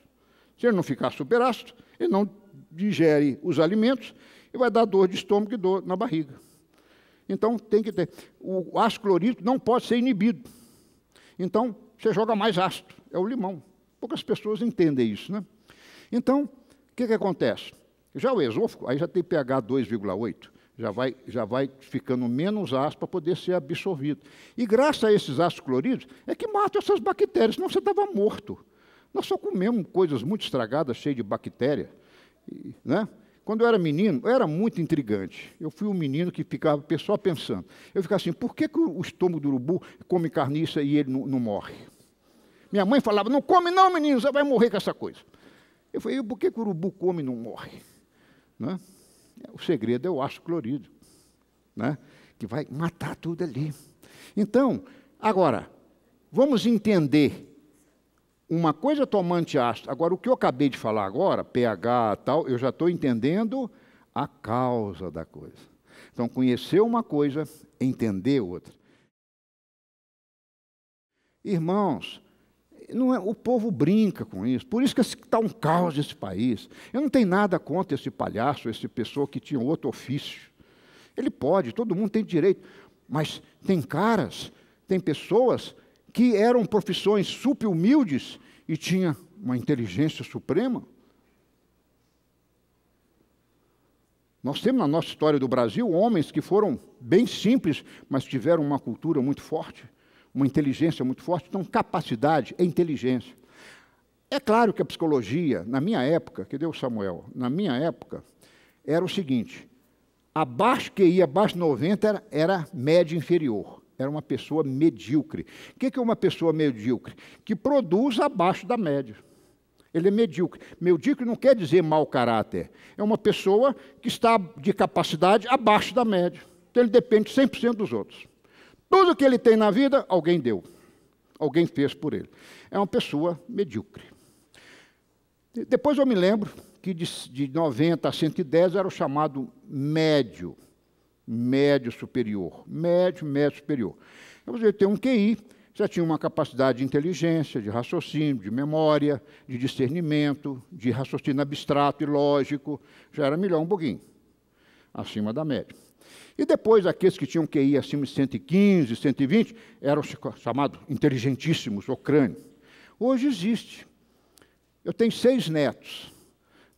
Se ele não ficar super ácido ele não digere os alimentos e vai dar dor de estômago e dor na barriga. Então tem que ter. O ácido clorídrico não pode ser inibido. Então você joga mais ácido, é o limão. Poucas pessoas entendem isso, né? Então, o que, que acontece? Já o esôfago, aí já tem pH 2,8, já vai, já vai ficando menos ácido para poder ser absorvido. E graças a esses ácidos clorídricos é que matam essas bactérias, senão você estava morto. Nós só comemos coisas muito estragadas, cheias de bactéria, né? Quando eu era menino, eu era muito intrigante. Eu fui um menino que ficava pessoal pensando. Eu ficava assim, por que, que o estômago do urubu come carniça e ele não, não morre? Minha mãe falava, não come não, menino, você vai morrer com essa coisa. Eu falei, por que, que o urubu come e não morre? Né? O segredo é o ácido clorídrico, né? que vai matar tudo ali. Então, agora, vamos entender uma coisa tomante ácido. Agora, o que eu acabei de falar agora, pH tal, eu já estou entendendo a causa da coisa. Então, conhecer uma coisa, entender outra. Irmãos, não é, o povo brinca com isso. Por isso que está um caos esse país. Eu não tenho nada contra esse palhaço, esse pessoa que tinha outro ofício. Ele pode, todo mundo tem direito. Mas tem caras, tem pessoas que eram profissões super humildes e tinha uma inteligência suprema. Nós temos na nossa história do Brasil homens que foram bem simples, mas tiveram uma cultura muito forte, uma inteligência muito forte. Então, capacidade é inteligência. É claro que a psicologia, na minha época, que deu Samuel? Na minha época, era o seguinte: abaixo que ia, abaixo de 90 era, era média inferior. Era uma pessoa medíocre. O que é uma pessoa medíocre? Que produz abaixo da média. Ele é medíocre. Medíocre não quer dizer mau caráter. É uma pessoa que está de capacidade abaixo da média. Então ele depende 100% dos outros. Tudo que ele tem na vida, alguém deu. Alguém fez por ele. É uma pessoa medíocre. Depois eu me lembro que de, de 90 a 110 era o chamado médio médio superior. Médio, médio superior. Então, você tem um QI, já tinha uma capacidade de inteligência, de raciocínio, de memória, de discernimento, de raciocínio abstrato e lógico, já era melhor um pouquinho, acima da média. E depois, aqueles que tinham QI acima de 115, 120, eram chamados inteligentíssimos, ou crânio. Hoje existe. Eu tenho seis netos.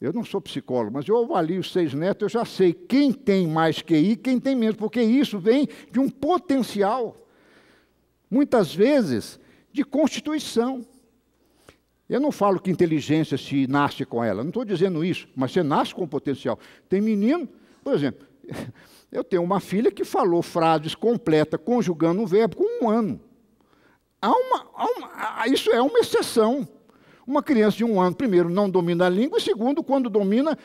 Eu não sou psicólogo, mas eu avalio os seis netos, eu já sei quem tem mais QI, quem tem menos, porque isso vem de um potencial, muitas vezes, de constituição. Eu não falo que inteligência se nasce com ela, não estou dizendo isso, mas você nasce com potencial. Tem menino, por exemplo, *laughs* eu tenho uma filha que falou frases completas, conjugando um verbo com um ano. Há uma, há uma, isso é uma exceção. Uma criança de um ano, primeiro, não domina a língua, e segundo, quando domina,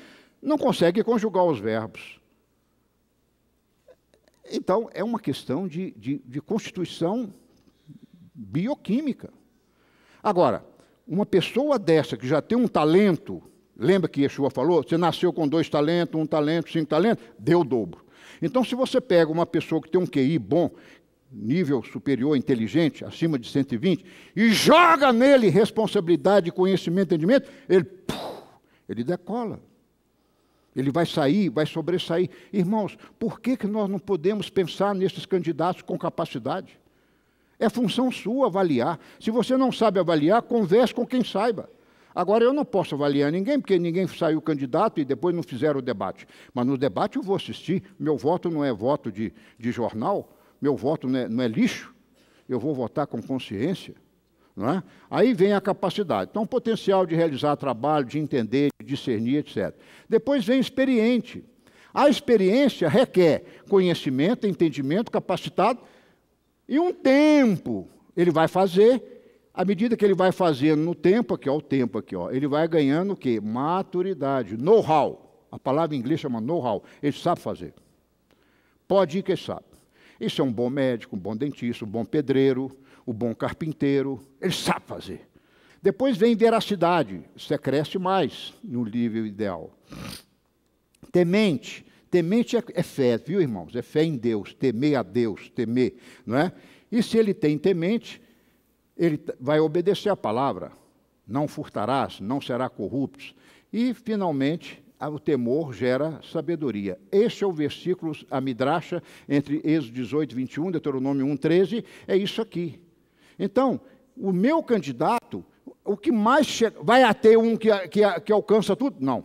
não consegue conjugar os verbos. Então, é uma questão de, de, de constituição bioquímica. Agora, uma pessoa dessa que já tem um talento, lembra que Yeshua falou? Você nasceu com dois talentos, um talento, cinco talentos, deu o dobro. Então, se você pega uma pessoa que tem um QI bom, nível superior, inteligente, acima de 120, e joga nele responsabilidade, conhecimento, entendimento, ele, puf, ele decola. Ele vai sair, vai sobressair. Irmãos, por que, que nós não podemos pensar nesses candidatos com capacidade? É função sua avaliar. Se você não sabe avaliar, converse com quem saiba. Agora, eu não posso avaliar ninguém, porque ninguém saiu candidato e depois não fizeram o debate. Mas no debate eu vou assistir. Meu voto não é voto de, de jornal, meu voto não é, não é lixo, eu vou votar com consciência. É? Aí vem a capacidade. Então, o potencial de realizar trabalho, de entender, de discernir, etc. Depois vem experiente. A experiência requer conhecimento, entendimento, capacitado e um tempo. Ele vai fazer, à medida que ele vai fazendo no tempo, aqui, ó, o tempo aqui, ó, ele vai ganhando o quê? Maturidade, know-how. A palavra em inglês chama know-how. Ele sabe fazer. Pode ir que ele sabe. Isso é um bom médico, um bom dentista, um bom pedreiro, um bom carpinteiro. Ele sabe fazer. Depois vem veracidade, você cresce mais no nível ideal. Temente, temente é, é fé, viu, irmãos? É fé em Deus, temer a Deus, temer, não é? E se ele tem temente, ele vai obedecer a palavra. Não furtarás, não será corrupto. E, finalmente, o temor gera sabedoria. Este é o versículo, a midracha, entre Êxodo 18, 21, Deuteronômio 1, 13, é isso aqui. Então, o meu candidato, o que mais chega, vai até um que, que, que alcança tudo? Não.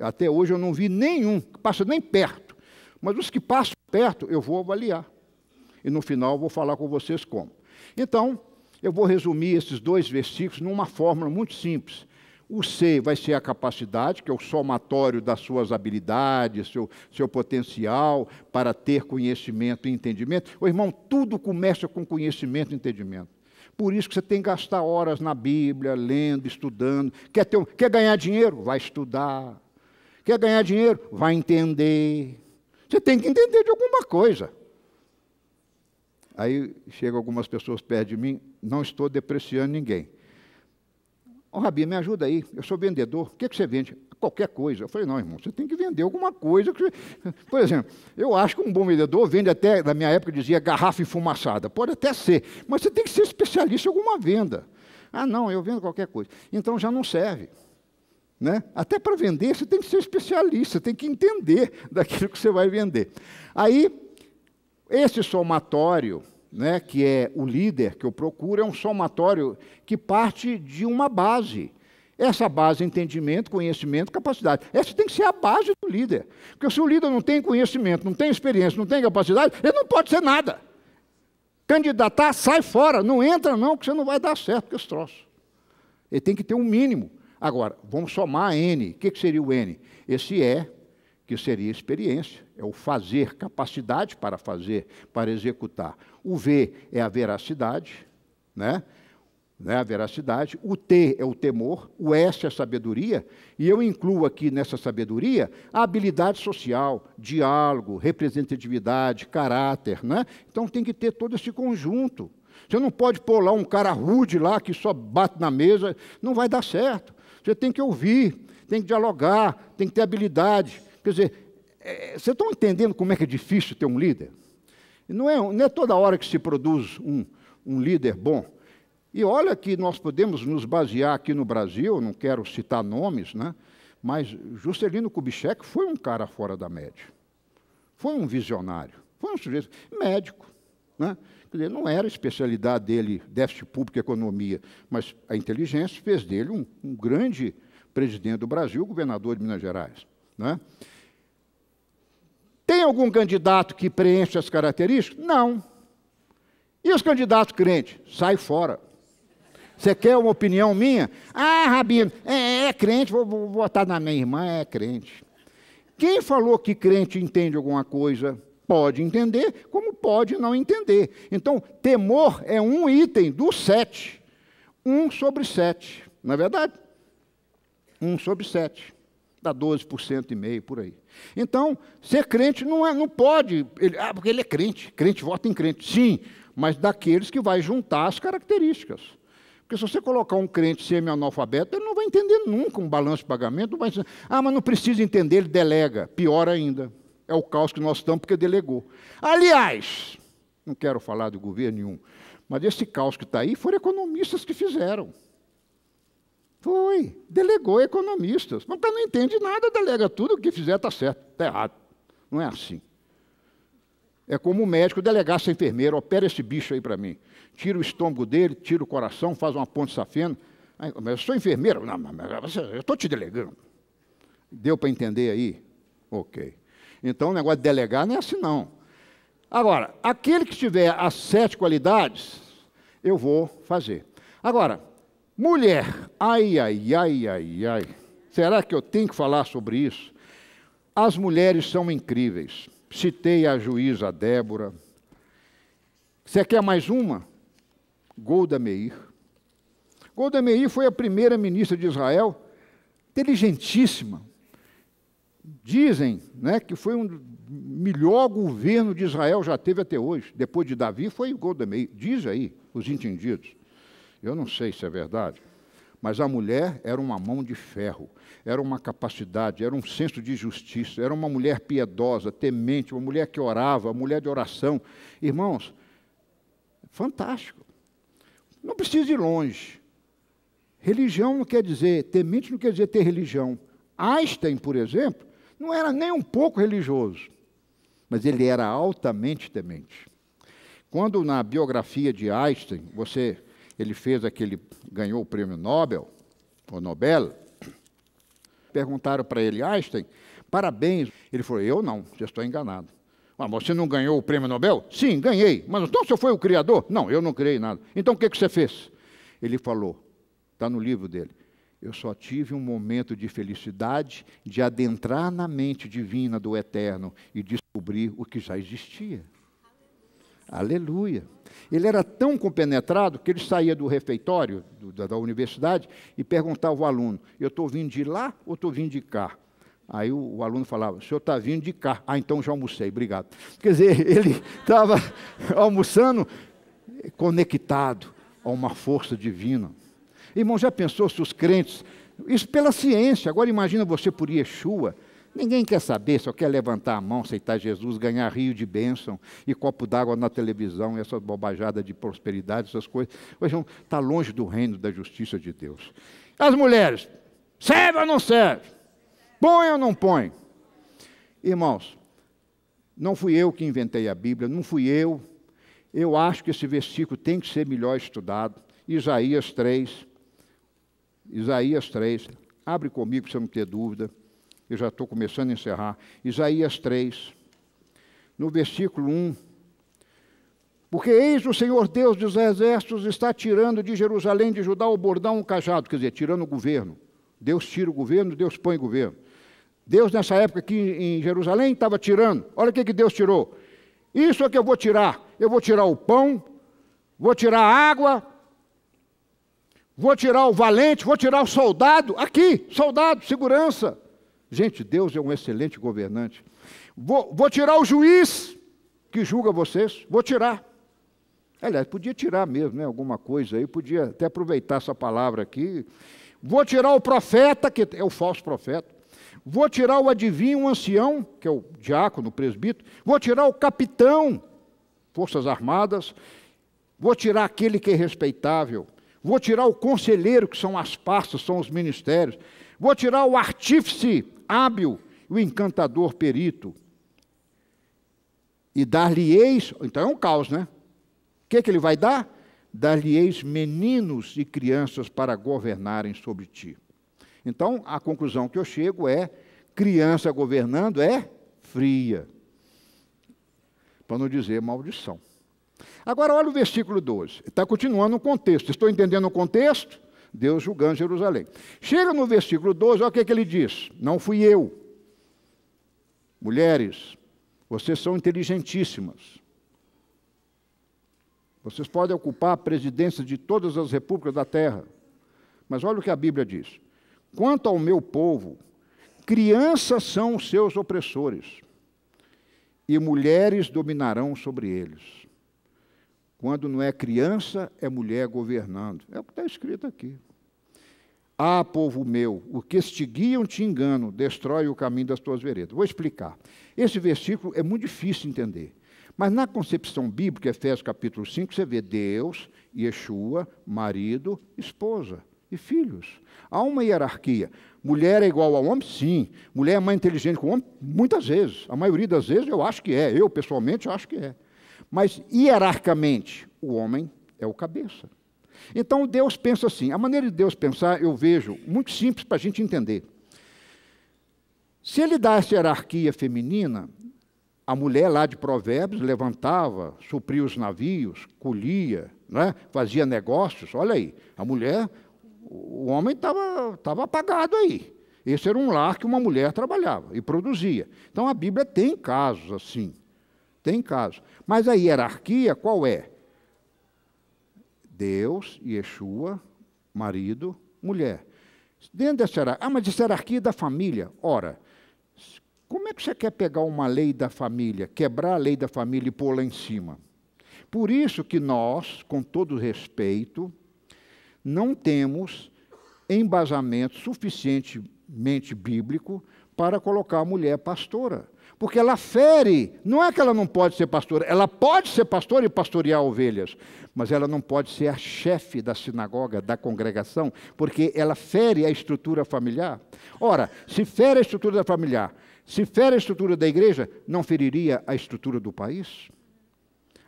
Até hoje eu não vi nenhum que passa nem perto. Mas os que passam perto, eu vou avaliar. E no final eu vou falar com vocês como. Então, eu vou resumir esses dois versículos numa fórmula muito simples. O C vai ser a capacidade, que é o somatório das suas habilidades, seu, seu potencial para ter conhecimento e entendimento. O irmão, tudo começa com conhecimento e entendimento. Por isso que você tem que gastar horas na Bíblia, lendo, estudando. Quer, ter, quer ganhar dinheiro? Vai estudar. Quer ganhar dinheiro? Vai entender. Você tem que entender de alguma coisa. Aí chegam algumas pessoas perto de mim, não estou depreciando ninguém. Ô, oh, Rabi, me ajuda aí, eu sou vendedor, o que, que você vende? Qualquer coisa. Eu falei, não, irmão, você tem que vender alguma coisa. Que... Por exemplo, eu acho que um bom vendedor vende até, na minha época dizia garrafa enfumaçada. Pode até ser, mas você tem que ser especialista em alguma venda. Ah, não, eu vendo qualquer coisa. Então já não serve. Né? Até para vender, você tem que ser especialista, tem que entender *laughs* daquilo que você vai vender. Aí, esse somatório né, que é o líder que eu procuro, é um somatório que parte de uma base. Essa base é entendimento, conhecimento, capacidade. Essa tem que ser a base do líder. Porque se o líder não tem conhecimento, não tem experiência, não tem capacidade, ele não pode ser nada. Candidatar, sai fora, não entra não, que você não vai dar certo com esse troço. Ele tem que ter um mínimo. Agora, vamos somar N. O que, que seria o N? Esse E, que seria experiência, é o fazer, capacidade para fazer, para executar. O V é a veracidade, né? né, a veracidade, o T é o temor, o S é a sabedoria, e eu incluo aqui nessa sabedoria a habilidade social, diálogo, representatividade, caráter. Né? Então tem que ter todo esse conjunto. Você não pode pôr lá um cara rude lá que só bate na mesa, não vai dar certo. Você tem que ouvir, tem que dialogar, tem que ter habilidade. Quer dizer, é, vocês estão entendendo como é que é difícil ter um líder? Não é, não é toda hora que se produz um, um líder bom. E olha que nós podemos nos basear aqui no Brasil, não quero citar nomes, né? mas Juscelino Kubitschek foi um cara fora da média. Foi um visionário, foi um sujeito médico. Né? Quer dizer, não era a especialidade dele, déficit público e economia, mas a inteligência fez dele um, um grande presidente do Brasil, governador de Minas Gerais. Né? Tem algum candidato que preenche as características? Não. E os candidatos crentes? Sai fora. Você quer uma opinião minha? Ah, Rabino, é, é crente, vou, vou votar na minha irmã, é crente. Quem falou que crente entende alguma coisa? Pode entender, como pode não entender. Então, temor é um item dos sete. Um sobre sete, não é verdade? Um sobre sete. Dá 12% e meio por aí. Então, ser crente não, é, não pode, ele, ah, porque ele é crente, crente vota em crente. Sim, mas daqueles que vai juntar as características. Porque se você colocar um crente semi-analfabeto, ele não vai entender nunca um balanço de pagamento. Não vai dizer, ah, mas não precisa entender, ele delega. Pior ainda, é o caos que nós estamos porque delegou. Aliás, não quero falar de governo nenhum, mas esse caos que está aí foram economistas que fizeram. Foi, delegou economistas. Mas o cara não entende nada, delega tudo, o que fizer está certo, está errado. Não é assim. É como o um médico delegar a enfermeira, opera esse bicho aí para mim. Tira o estômago dele, tira o coração, faz uma ponte safena. Aí, mas eu sou enfermeira? Não, mas eu estou te delegando. Deu para entender aí? Ok. Então o negócio de delegar não é assim não. Agora, aquele que tiver as sete qualidades, eu vou fazer. Agora, Mulher, ai, ai, ai, ai, ai. Será que eu tenho que falar sobre isso? As mulheres são incríveis. Citei a juíza Débora. Você quer mais uma? Golda Meir. Golda Meir foi a primeira ministra de Israel, inteligentíssima. Dizem né, que foi um melhor governo de Israel já teve até hoje. Depois de Davi foi Golda Meir. Diz aí os entendidos. Eu não sei se é verdade, mas a mulher era uma mão de ferro, era uma capacidade, era um senso de justiça, era uma mulher piedosa, temente, uma mulher que orava, uma mulher de oração. Irmãos, fantástico. Não precisa ir longe. Religião não quer dizer, temente não quer dizer ter religião. Einstein, por exemplo, não era nem um pouco religioso, mas ele era altamente temente. Quando na biografia de Einstein você ele fez aquele, ganhou o prêmio Nobel, o Nobel, perguntaram para ele, Einstein, parabéns. Ele falou, eu não, já estou enganado. Ah, mas você não ganhou o prêmio Nobel? Sim, ganhei. Mas então você foi o criador? Não, eu não criei nada. Então o que, que você fez? Ele falou, está no livro dele, eu só tive um momento de felicidade de adentrar na mente divina do Eterno e descobrir o que já existia. Aleluia. Aleluia. Ele era tão compenetrado que ele saía do refeitório do, da, da, universidade e perguntava ao aluno: Eu estou vindo de lá ou estou vindo de cá? Aí o, o aluno falava: O senhor está vindo de cá. Ah, então já almocei, obrigado. Quer dizer, *laughs* ele estava almoçando conectado a uma força divina. Irmão, já pensou se os crentes. Isso pela ciência, agora imagina você por Yeshua Ninguém quer saber, só quer levantar a mão, aceitar Jesus, ganhar rio de bênção e copo d'água na televisão, Essa essas bobajadas de prosperidade, essas coisas. hoje está longe do reino da justiça de Deus. As mulheres, serve ou não serve? Põe ou não põe? Irmãos, não fui eu que inventei a Bíblia, não fui eu. Eu acho que esse versículo tem que ser melhor estudado. Isaías 3. Isaías 3. Abre comigo para você não ter dúvida eu já estou começando a encerrar. Isaías 3, no versículo 1. Porque eis o Senhor Deus dos exércitos está tirando de Jerusalém, de Judá, o bordão, o cajado, quer dizer, tirando o governo. Deus tira o governo, Deus põe o governo. Deus, nessa época aqui em Jerusalém, estava tirando. Olha o que, que Deus tirou. Isso é que eu vou tirar. Eu vou tirar o pão, vou tirar a água, vou tirar o valente, vou tirar o soldado. Aqui, soldado, segurança. Gente, Deus é um excelente governante. Vou, vou tirar o juiz que julga vocês, vou tirar. Aliás, podia tirar mesmo, né? Alguma coisa aí, podia até aproveitar essa palavra aqui. Vou tirar o profeta, que é o falso profeta. Vou tirar o adivinho, o ancião, que é o diácono, o presbítero. Vou tirar o capitão, Forças Armadas. Vou tirar aquele que é respeitável. Vou tirar o conselheiro, que são as pastas, são os ministérios. Vou tirar o artífice, hábil e o encantador perito. E dar-lhe-eis, então é um caos, né? O que, é que ele vai dar? Dar-lhe-eis meninos e crianças para governarem sobre ti. Então, a conclusão que eu chego é: criança governando é fria. Para não dizer maldição. Agora, olha o versículo 12. Está continuando o contexto. Estou entendendo o contexto? Deus julgando Jerusalém. Chega no versículo 12, olha o que, é que ele diz: Não fui eu. Mulheres, vocês são inteligentíssimas. Vocês podem ocupar a presidência de todas as repúblicas da terra. Mas olha o que a Bíblia diz: Quanto ao meu povo, crianças são os seus opressores, e mulheres dominarão sobre eles. Quando não é criança, é mulher governando. É o que está escrito aqui. Ah, povo meu, o que te guiam te engano, destrói o caminho das tuas veredas. Vou explicar. Esse versículo é muito difícil de entender. Mas na concepção bíblica, Efésios capítulo 5, você vê Deus, Yeshua, marido, esposa e filhos. Há uma hierarquia. Mulher é igual ao homem? Sim. Mulher é mais inteligente que o homem? Muitas vezes. A maioria das vezes eu acho que é. Eu, pessoalmente, acho que é. Mas hierarquicamente, o homem é o cabeça. Então Deus pensa assim. A maneira de Deus pensar, eu vejo, muito simples para a gente entender. Se ele dá essa hierarquia feminina, a mulher lá de Provérbios levantava, supria os navios, colhia, né? fazia negócios. Olha aí, a mulher, o homem estava tava apagado aí. Esse era um lar que uma mulher trabalhava e produzia. Então a Bíblia tem casos assim. Tem caso. Mas a hierarquia qual é? Deus, Yeshua, marido, mulher. Dentro dessa hierarquia. Ah, mas essa hierarquia é da família. Ora, como é que você quer pegar uma lei da família, quebrar a lei da família e pô lá em cima? Por isso que nós, com todo respeito, não temos embasamento suficientemente bíblico para colocar a mulher pastora porque ela fere. Não é que ela não pode ser pastora, ela pode ser pastora e pastorear ovelhas, mas ela não pode ser a chefe da sinagoga, da congregação, porque ela fere a estrutura familiar. Ora, se fere a estrutura da familiar, se fere a estrutura da igreja, não feriria a estrutura do país?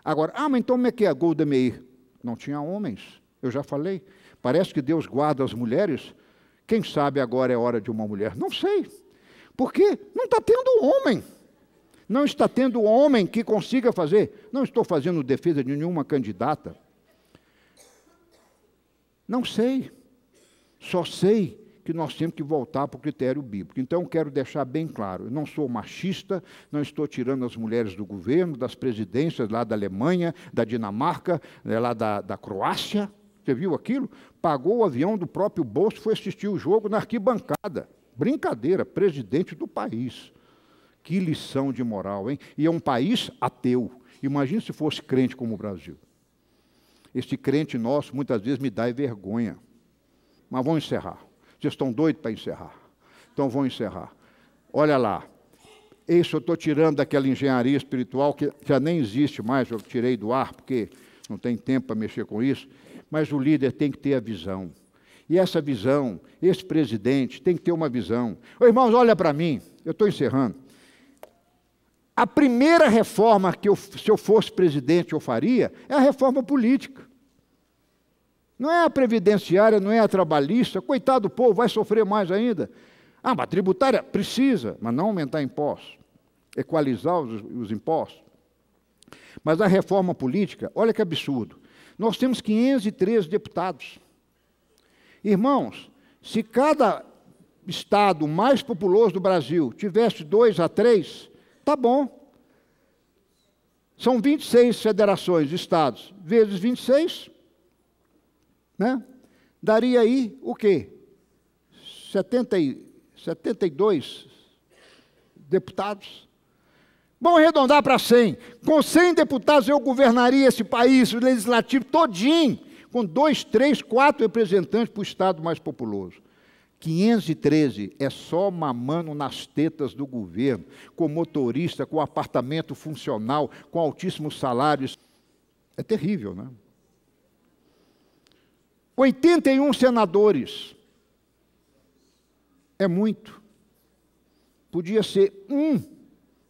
Agora, ah, mas então como é que é a Golda Meir? Não tinha homens, eu já falei. Parece que Deus guarda as mulheres. Quem sabe agora é hora de uma mulher? Não sei. Porque não está tendo homem. Não está tendo homem que consiga fazer. Não estou fazendo defesa de nenhuma candidata. Não sei. Só sei que nós temos que voltar para o critério bíblico. Então, quero deixar bem claro: eu não sou machista, não estou tirando as mulheres do governo, das presidências lá da Alemanha, da Dinamarca, né, lá da, da Croácia. Você viu aquilo? Pagou o avião do próprio bolso, foi assistir o jogo na arquibancada. Brincadeira, presidente do país. Que lição de moral, hein? E é um país ateu. Imagina se fosse crente como o Brasil. Este crente nosso muitas vezes me dá vergonha. Mas vamos encerrar. Vocês estão doidos para encerrar. Então vamos encerrar. Olha lá. Isso eu estou tirando daquela engenharia espiritual que já nem existe mais, eu tirei do ar, porque não tem tempo para mexer com isso. Mas o líder tem que ter a visão. E essa visão, esse presidente tem que ter uma visão. Ô, irmãos, olha para mim, eu estou encerrando. A primeira reforma que eu, se eu fosse presidente, eu faria é a reforma política. Não é a previdenciária, não é a trabalhista. Coitado do povo, vai sofrer mais ainda. Ah, mas tributária precisa, mas não aumentar impostos, equalizar os, os impostos. Mas a reforma política, olha que absurdo. Nós temos 513 deputados. Irmãos, se cada estado mais populoso do Brasil tivesse dois a três, Tá bom. São 26 federações, estados, vezes 26, né? Daria aí o quê? 70, 72 deputados. Vamos arredondar para 100. Com 100 deputados eu governaria esse país, o legislativo todinho, com dois, três, quatro representantes para o estado mais populoso. 513 é só mamando nas tetas do governo, com motorista, com apartamento funcional, com altíssimos salários. É terrível, né? 81 senadores. É muito. Podia ser um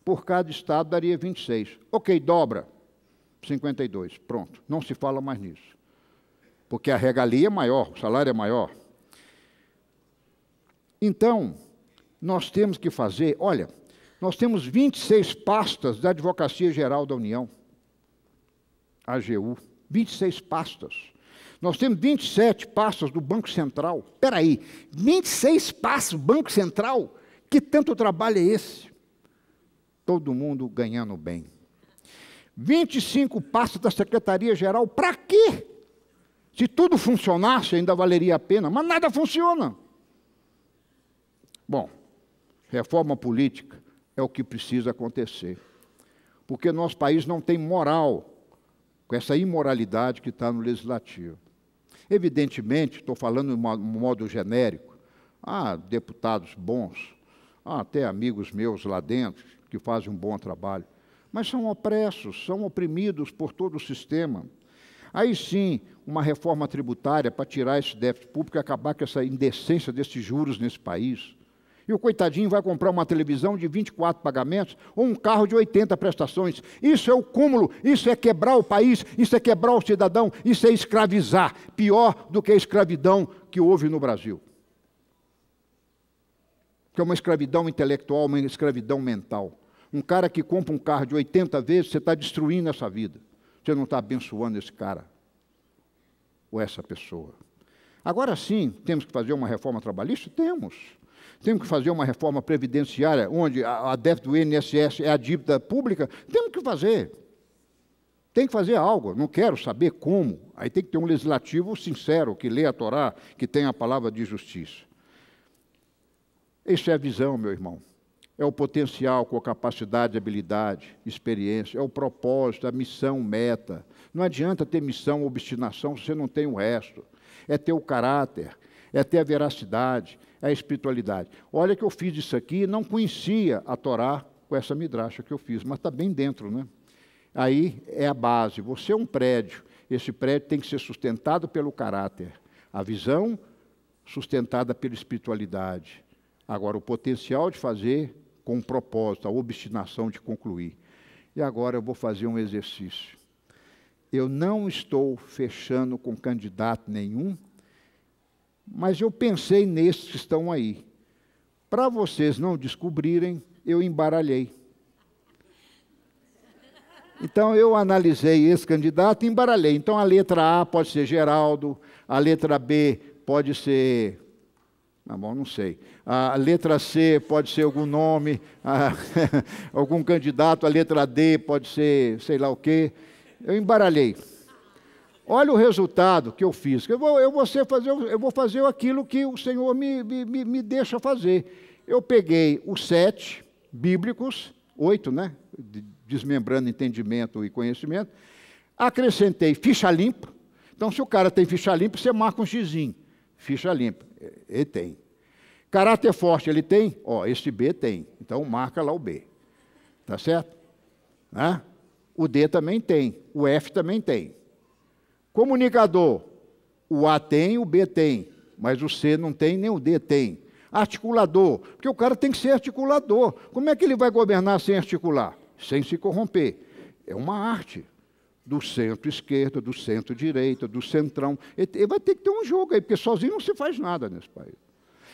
por cada estado, daria 26. Ok, dobra. 52. Pronto. Não se fala mais nisso. Porque a regalia é maior, o salário é maior. Então, nós temos que fazer, olha, nós temos 26 pastas da Advocacia Geral da União, AGU, 26 pastas. Nós temos 27 pastas do Banco Central. Espera aí, 26 pastas do Banco Central? Que tanto trabalho é esse? Todo mundo ganhando bem. 25 pastas da Secretaria Geral, para quê? Se tudo funcionasse, ainda valeria a pena, mas nada funciona. Bom, reforma política é o que precisa acontecer. Porque nosso país não tem moral com essa imoralidade que está no legislativo. Evidentemente, estou falando de um modo genérico. Há deputados bons, há até amigos meus lá dentro que fazem um bom trabalho, mas são opressos, são oprimidos por todo o sistema. Aí sim, uma reforma tributária para tirar esse déficit público e acabar com essa indecência desses juros nesse país e o coitadinho vai comprar uma televisão de 24 pagamentos ou um carro de 80 prestações. Isso é o cúmulo, isso é quebrar o país, isso é quebrar o cidadão, isso é escravizar. Pior do que a escravidão que houve no Brasil. Que é uma escravidão intelectual, uma escravidão mental. Um cara que compra um carro de 80 vezes, você está destruindo essa vida. Você não está abençoando esse cara ou essa pessoa. Agora sim, temos que fazer uma reforma trabalhista? Temos temos que fazer uma reforma previdenciária, onde a, a do INSS é a dívida pública, temos que fazer. Tem que fazer algo, não quero saber como. Aí tem que ter um legislativo sincero, que lê a Torá, que tenha a palavra de justiça. Essa é a visão, meu irmão. É o potencial com a capacidade, habilidade, experiência, é o propósito, a missão, meta. Não adianta ter missão, obstinação, se você não tem o resto. É ter o caráter, é ter a veracidade, a espiritualidade. Olha que eu fiz isso aqui, não conhecia a Torá com essa midracha que eu fiz, mas está bem dentro, né? Aí é a base. Você é um prédio. Esse prédio tem que ser sustentado pelo caráter. A visão sustentada pela espiritualidade. Agora, o potencial de fazer com um propósito, a obstinação de concluir. E agora eu vou fazer um exercício. Eu não estou fechando com candidato nenhum, mas eu pensei nesses que estão aí. Para vocês não descobrirem, eu embaralhei. Então eu analisei esse candidato e embaralhei. Então a letra A pode ser Geraldo, a letra B pode ser. Ah, bom, não sei. A letra C pode ser algum nome, a... *laughs* algum candidato, a letra D pode ser sei lá o quê. Eu embaralhei. Olha o resultado que eu fiz. Eu vou, eu vou, fazer, eu vou fazer aquilo que o Senhor me, me, me deixa fazer. Eu peguei os sete bíblicos, oito, né? Desmembrando entendimento e conhecimento. Acrescentei ficha limpa. Então, se o cara tem ficha limpa, você marca um xizinho. Ficha limpa. É, ele tem. Caráter forte, ele tem? Ó, esse B tem. Então, marca lá o B. Tá certo? Né? O D também tem. O F também tem. Comunicador, o A tem, o B tem, mas o C não tem, nem o D tem. Articulador, porque o cara tem que ser articulador. Como é que ele vai governar sem articular? Sem se corromper. É uma arte do centro-esquerda, do centro-direita, do centrão. Ele vai ter que ter um jogo aí, porque sozinho não se faz nada nesse país.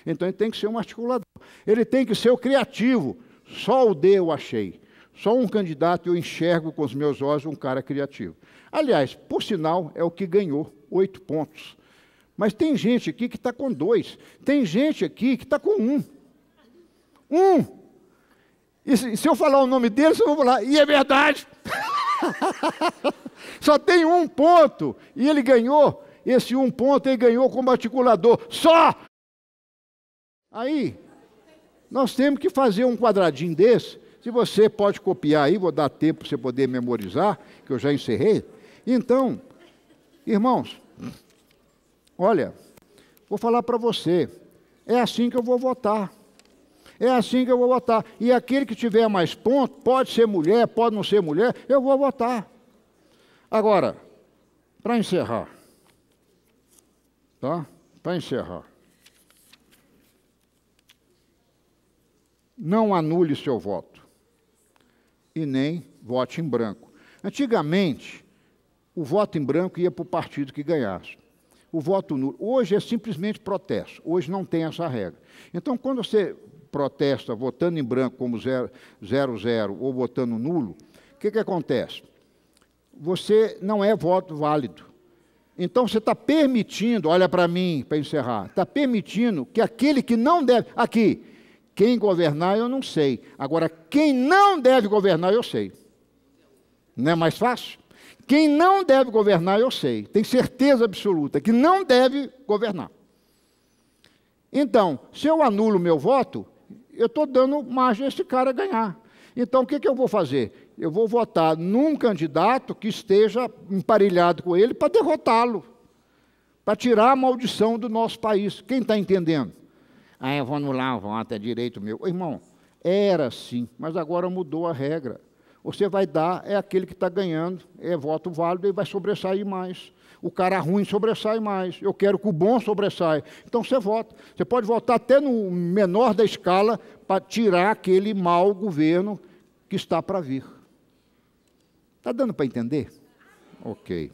Então ele tem que ser um articulador. Ele tem que ser o criativo. Só o D eu achei. Só um candidato eu enxergo com os meus olhos um cara criativo. Aliás, por sinal, é o que ganhou oito pontos. Mas tem gente aqui que está com dois, tem gente aqui que está com um. Um! E se, se eu falar o nome dele, eu vou falar, e é verdade! *laughs* Só tem um ponto, e ele ganhou. Esse um ponto ele ganhou como articulador. Só! Aí, nós temos que fazer um quadradinho desse se você pode copiar aí, vou dar tempo para você poder memorizar, que eu já encerrei. Então, irmãos, olha, vou falar para você, é assim que eu vou votar. É assim que eu vou votar. E aquele que tiver mais ponto, pode ser mulher, pode não ser mulher, eu vou votar. Agora, para encerrar, tá? Para encerrar. Não anule seu voto e nem vote em branco. Antigamente, o voto em branco ia para o partido que ganhasse. O voto nulo. Hoje é simplesmente protesto. Hoje não tem essa regra. Então, quando você protesta votando em branco como 00 ou votando nulo, o que, que acontece? Você não é voto válido. Então você está permitindo, olha para mim para encerrar, está permitindo que aquele que não deve. Aqui, quem governar eu não sei. Agora, quem não deve governar eu sei. Não é mais fácil? Quem não deve governar eu sei. Tenho certeza absoluta que não deve governar. Então, se eu anulo meu voto, eu estou dando margem a esse cara ganhar. Então, o que, que eu vou fazer? Eu vou votar num candidato que esteja emparelhado com ele para derrotá-lo, para tirar a maldição do nosso país. Quem está entendendo? Ah, eu vou anular o voto, é direito meu. Irmão, era assim, mas agora mudou a regra. Você vai dar, é aquele que está ganhando, é voto válido e vai sobressair mais. O cara ruim sobressai mais. Eu quero que o bom sobressaia. Então você vota. Você pode votar até no menor da escala para tirar aquele mau governo que está para vir. Está dando para entender? Ok.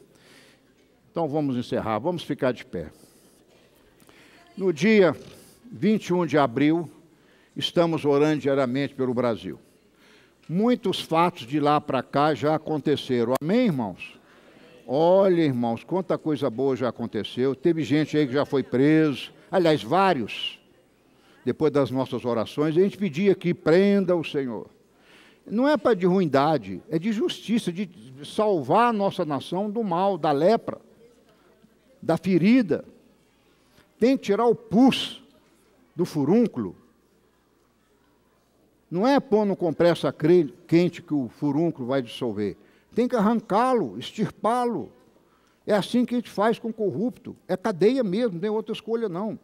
Então vamos encerrar, vamos ficar de pé. No dia 21 de abril, estamos orando diariamente pelo Brasil. Muitos fatos de lá para cá já aconteceram. Amém, irmãos? Olha, irmãos, quanta coisa boa já aconteceu. Teve gente aí que já foi preso. Aliás, vários. Depois das nossas orações, a gente pedia que prenda o Senhor. Não é para de ruindade, é de justiça, de salvar a nossa nação do mal, da lepra, da ferida. Tem que tirar o pus do furúnculo, não é no compressa quente que o furúnculo vai dissolver. Tem que arrancá-lo, extirpá-lo. É assim que a gente faz com o corrupto. É cadeia mesmo, não tem outra escolha não.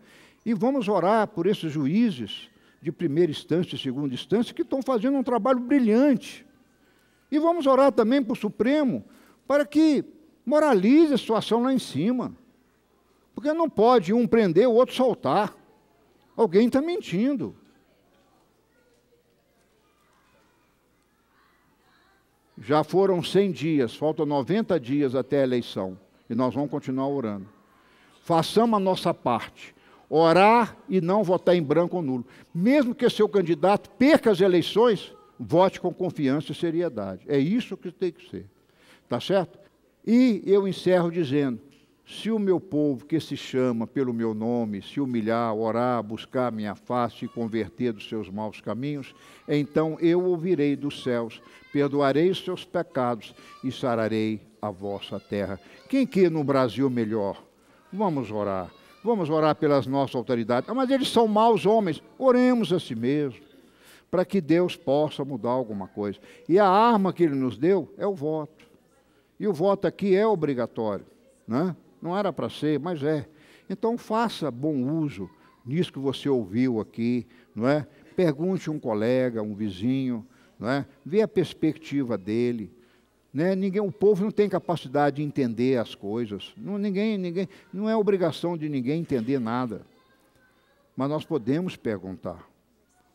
E vamos orar por esses juízes de primeira instância e segunda instância que estão fazendo um trabalho brilhante. E vamos orar também para o Supremo para que moralize a situação lá em cima. Porque não pode um prender, o outro soltar. Alguém está mentindo. Já foram 100 dias, faltam 90 dias até a eleição. E nós vamos continuar orando. Façamos a nossa parte. Orar e não votar em branco ou nulo. Mesmo que seu candidato perca as eleições, vote com confiança e seriedade. É isso que tem que ser. Tá certo? E eu encerro dizendo: se o meu povo, que se chama pelo meu nome, se humilhar, orar, buscar a minha face e converter dos seus maus caminhos, então eu ouvirei dos céus, perdoarei os seus pecados e sararei a vossa terra. Quem quer no Brasil melhor? Vamos orar. Vamos orar pelas nossas autoridades. Ah, mas eles são maus homens. Oremos a si mesmo, para que Deus possa mudar alguma coisa. E a arma que ele nos deu é o voto. E o voto aqui é obrigatório, né? Não era para ser, mas é. Então faça bom uso nisso que você ouviu aqui, não é? Pergunte um colega, um vizinho, não é? Vê a perspectiva dele. Né? Ninguém, o povo não tem capacidade de entender as coisas. Não, ninguém, ninguém, não é obrigação de ninguém entender nada. Mas nós podemos perguntar.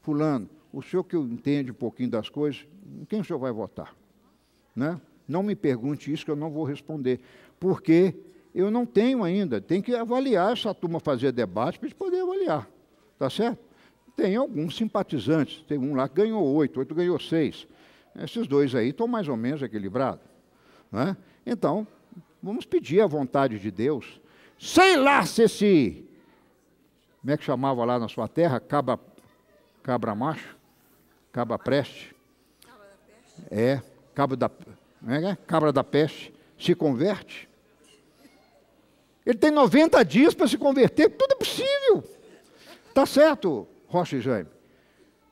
Fulano, o senhor que entende um pouquinho das coisas, quem o senhor vai votar? Né? Não me pergunte isso que eu não vou responder. Porque eu não tenho ainda. Tem que avaliar essa turma, fazer debate para poder avaliar. Tá certo? Tem alguns simpatizantes. Tem um lá que ganhou oito, oito ganhou seis. Esses dois aí estão mais ou menos equilibrados. Né? Então, vamos pedir a vontade de Deus. Sei lá se esse. Como é que chamava lá na sua terra? Cabra, cabra macho? Cabra preste? É, cabra da, é, é, cabra da peste. Se converte ele tem 90 dias para se converter, tudo é possível. Tá certo, Rocha e Jaime?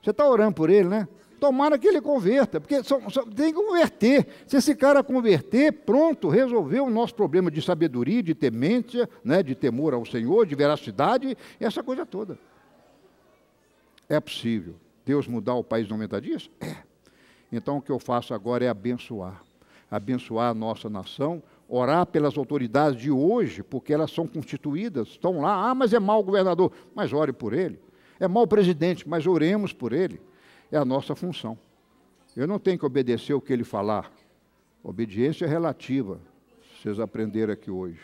Você está orando por ele, né? Tomara que ele converta, porque só, só tem que converter. Se esse cara converter, pronto, resolveu o nosso problema de sabedoria, de temência, né, de temor ao Senhor, de veracidade, essa coisa toda. É possível Deus mudar o país em 90 dias? É. Então o que eu faço agora é abençoar. Abençoar a nossa nação, orar pelas autoridades de hoje, porque elas são constituídas, estão lá. Ah, mas é mau governador, mas ore por ele. É mau presidente, mas oremos por ele. É a nossa função. Eu não tenho que obedecer o que ele falar. Obediência é relativa, vocês aprenderam aqui hoje.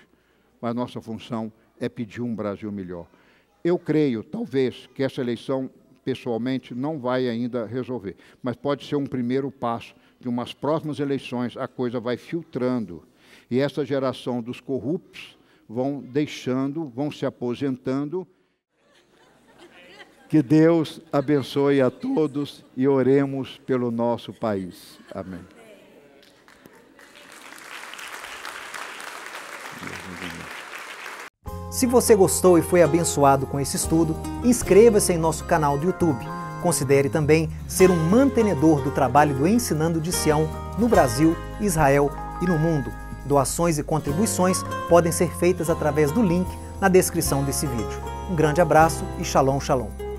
Mas nossa função é pedir um Brasil melhor. Eu creio, talvez, que essa eleição, pessoalmente, não vai ainda resolver. Mas pode ser um primeiro passo, que umas próximas eleições a coisa vai filtrando e essa geração dos corruptos vão deixando, vão se aposentando. Que Deus abençoe a todos e oremos pelo nosso país. Amém. Se você gostou e foi abençoado com esse estudo, inscreva-se em nosso canal do YouTube. Considere também ser um mantenedor do trabalho do Ensinando de Sião no Brasil, Israel e no mundo. Doações e contribuições podem ser feitas através do link na descrição desse vídeo. Um grande abraço e Shalom Shalom.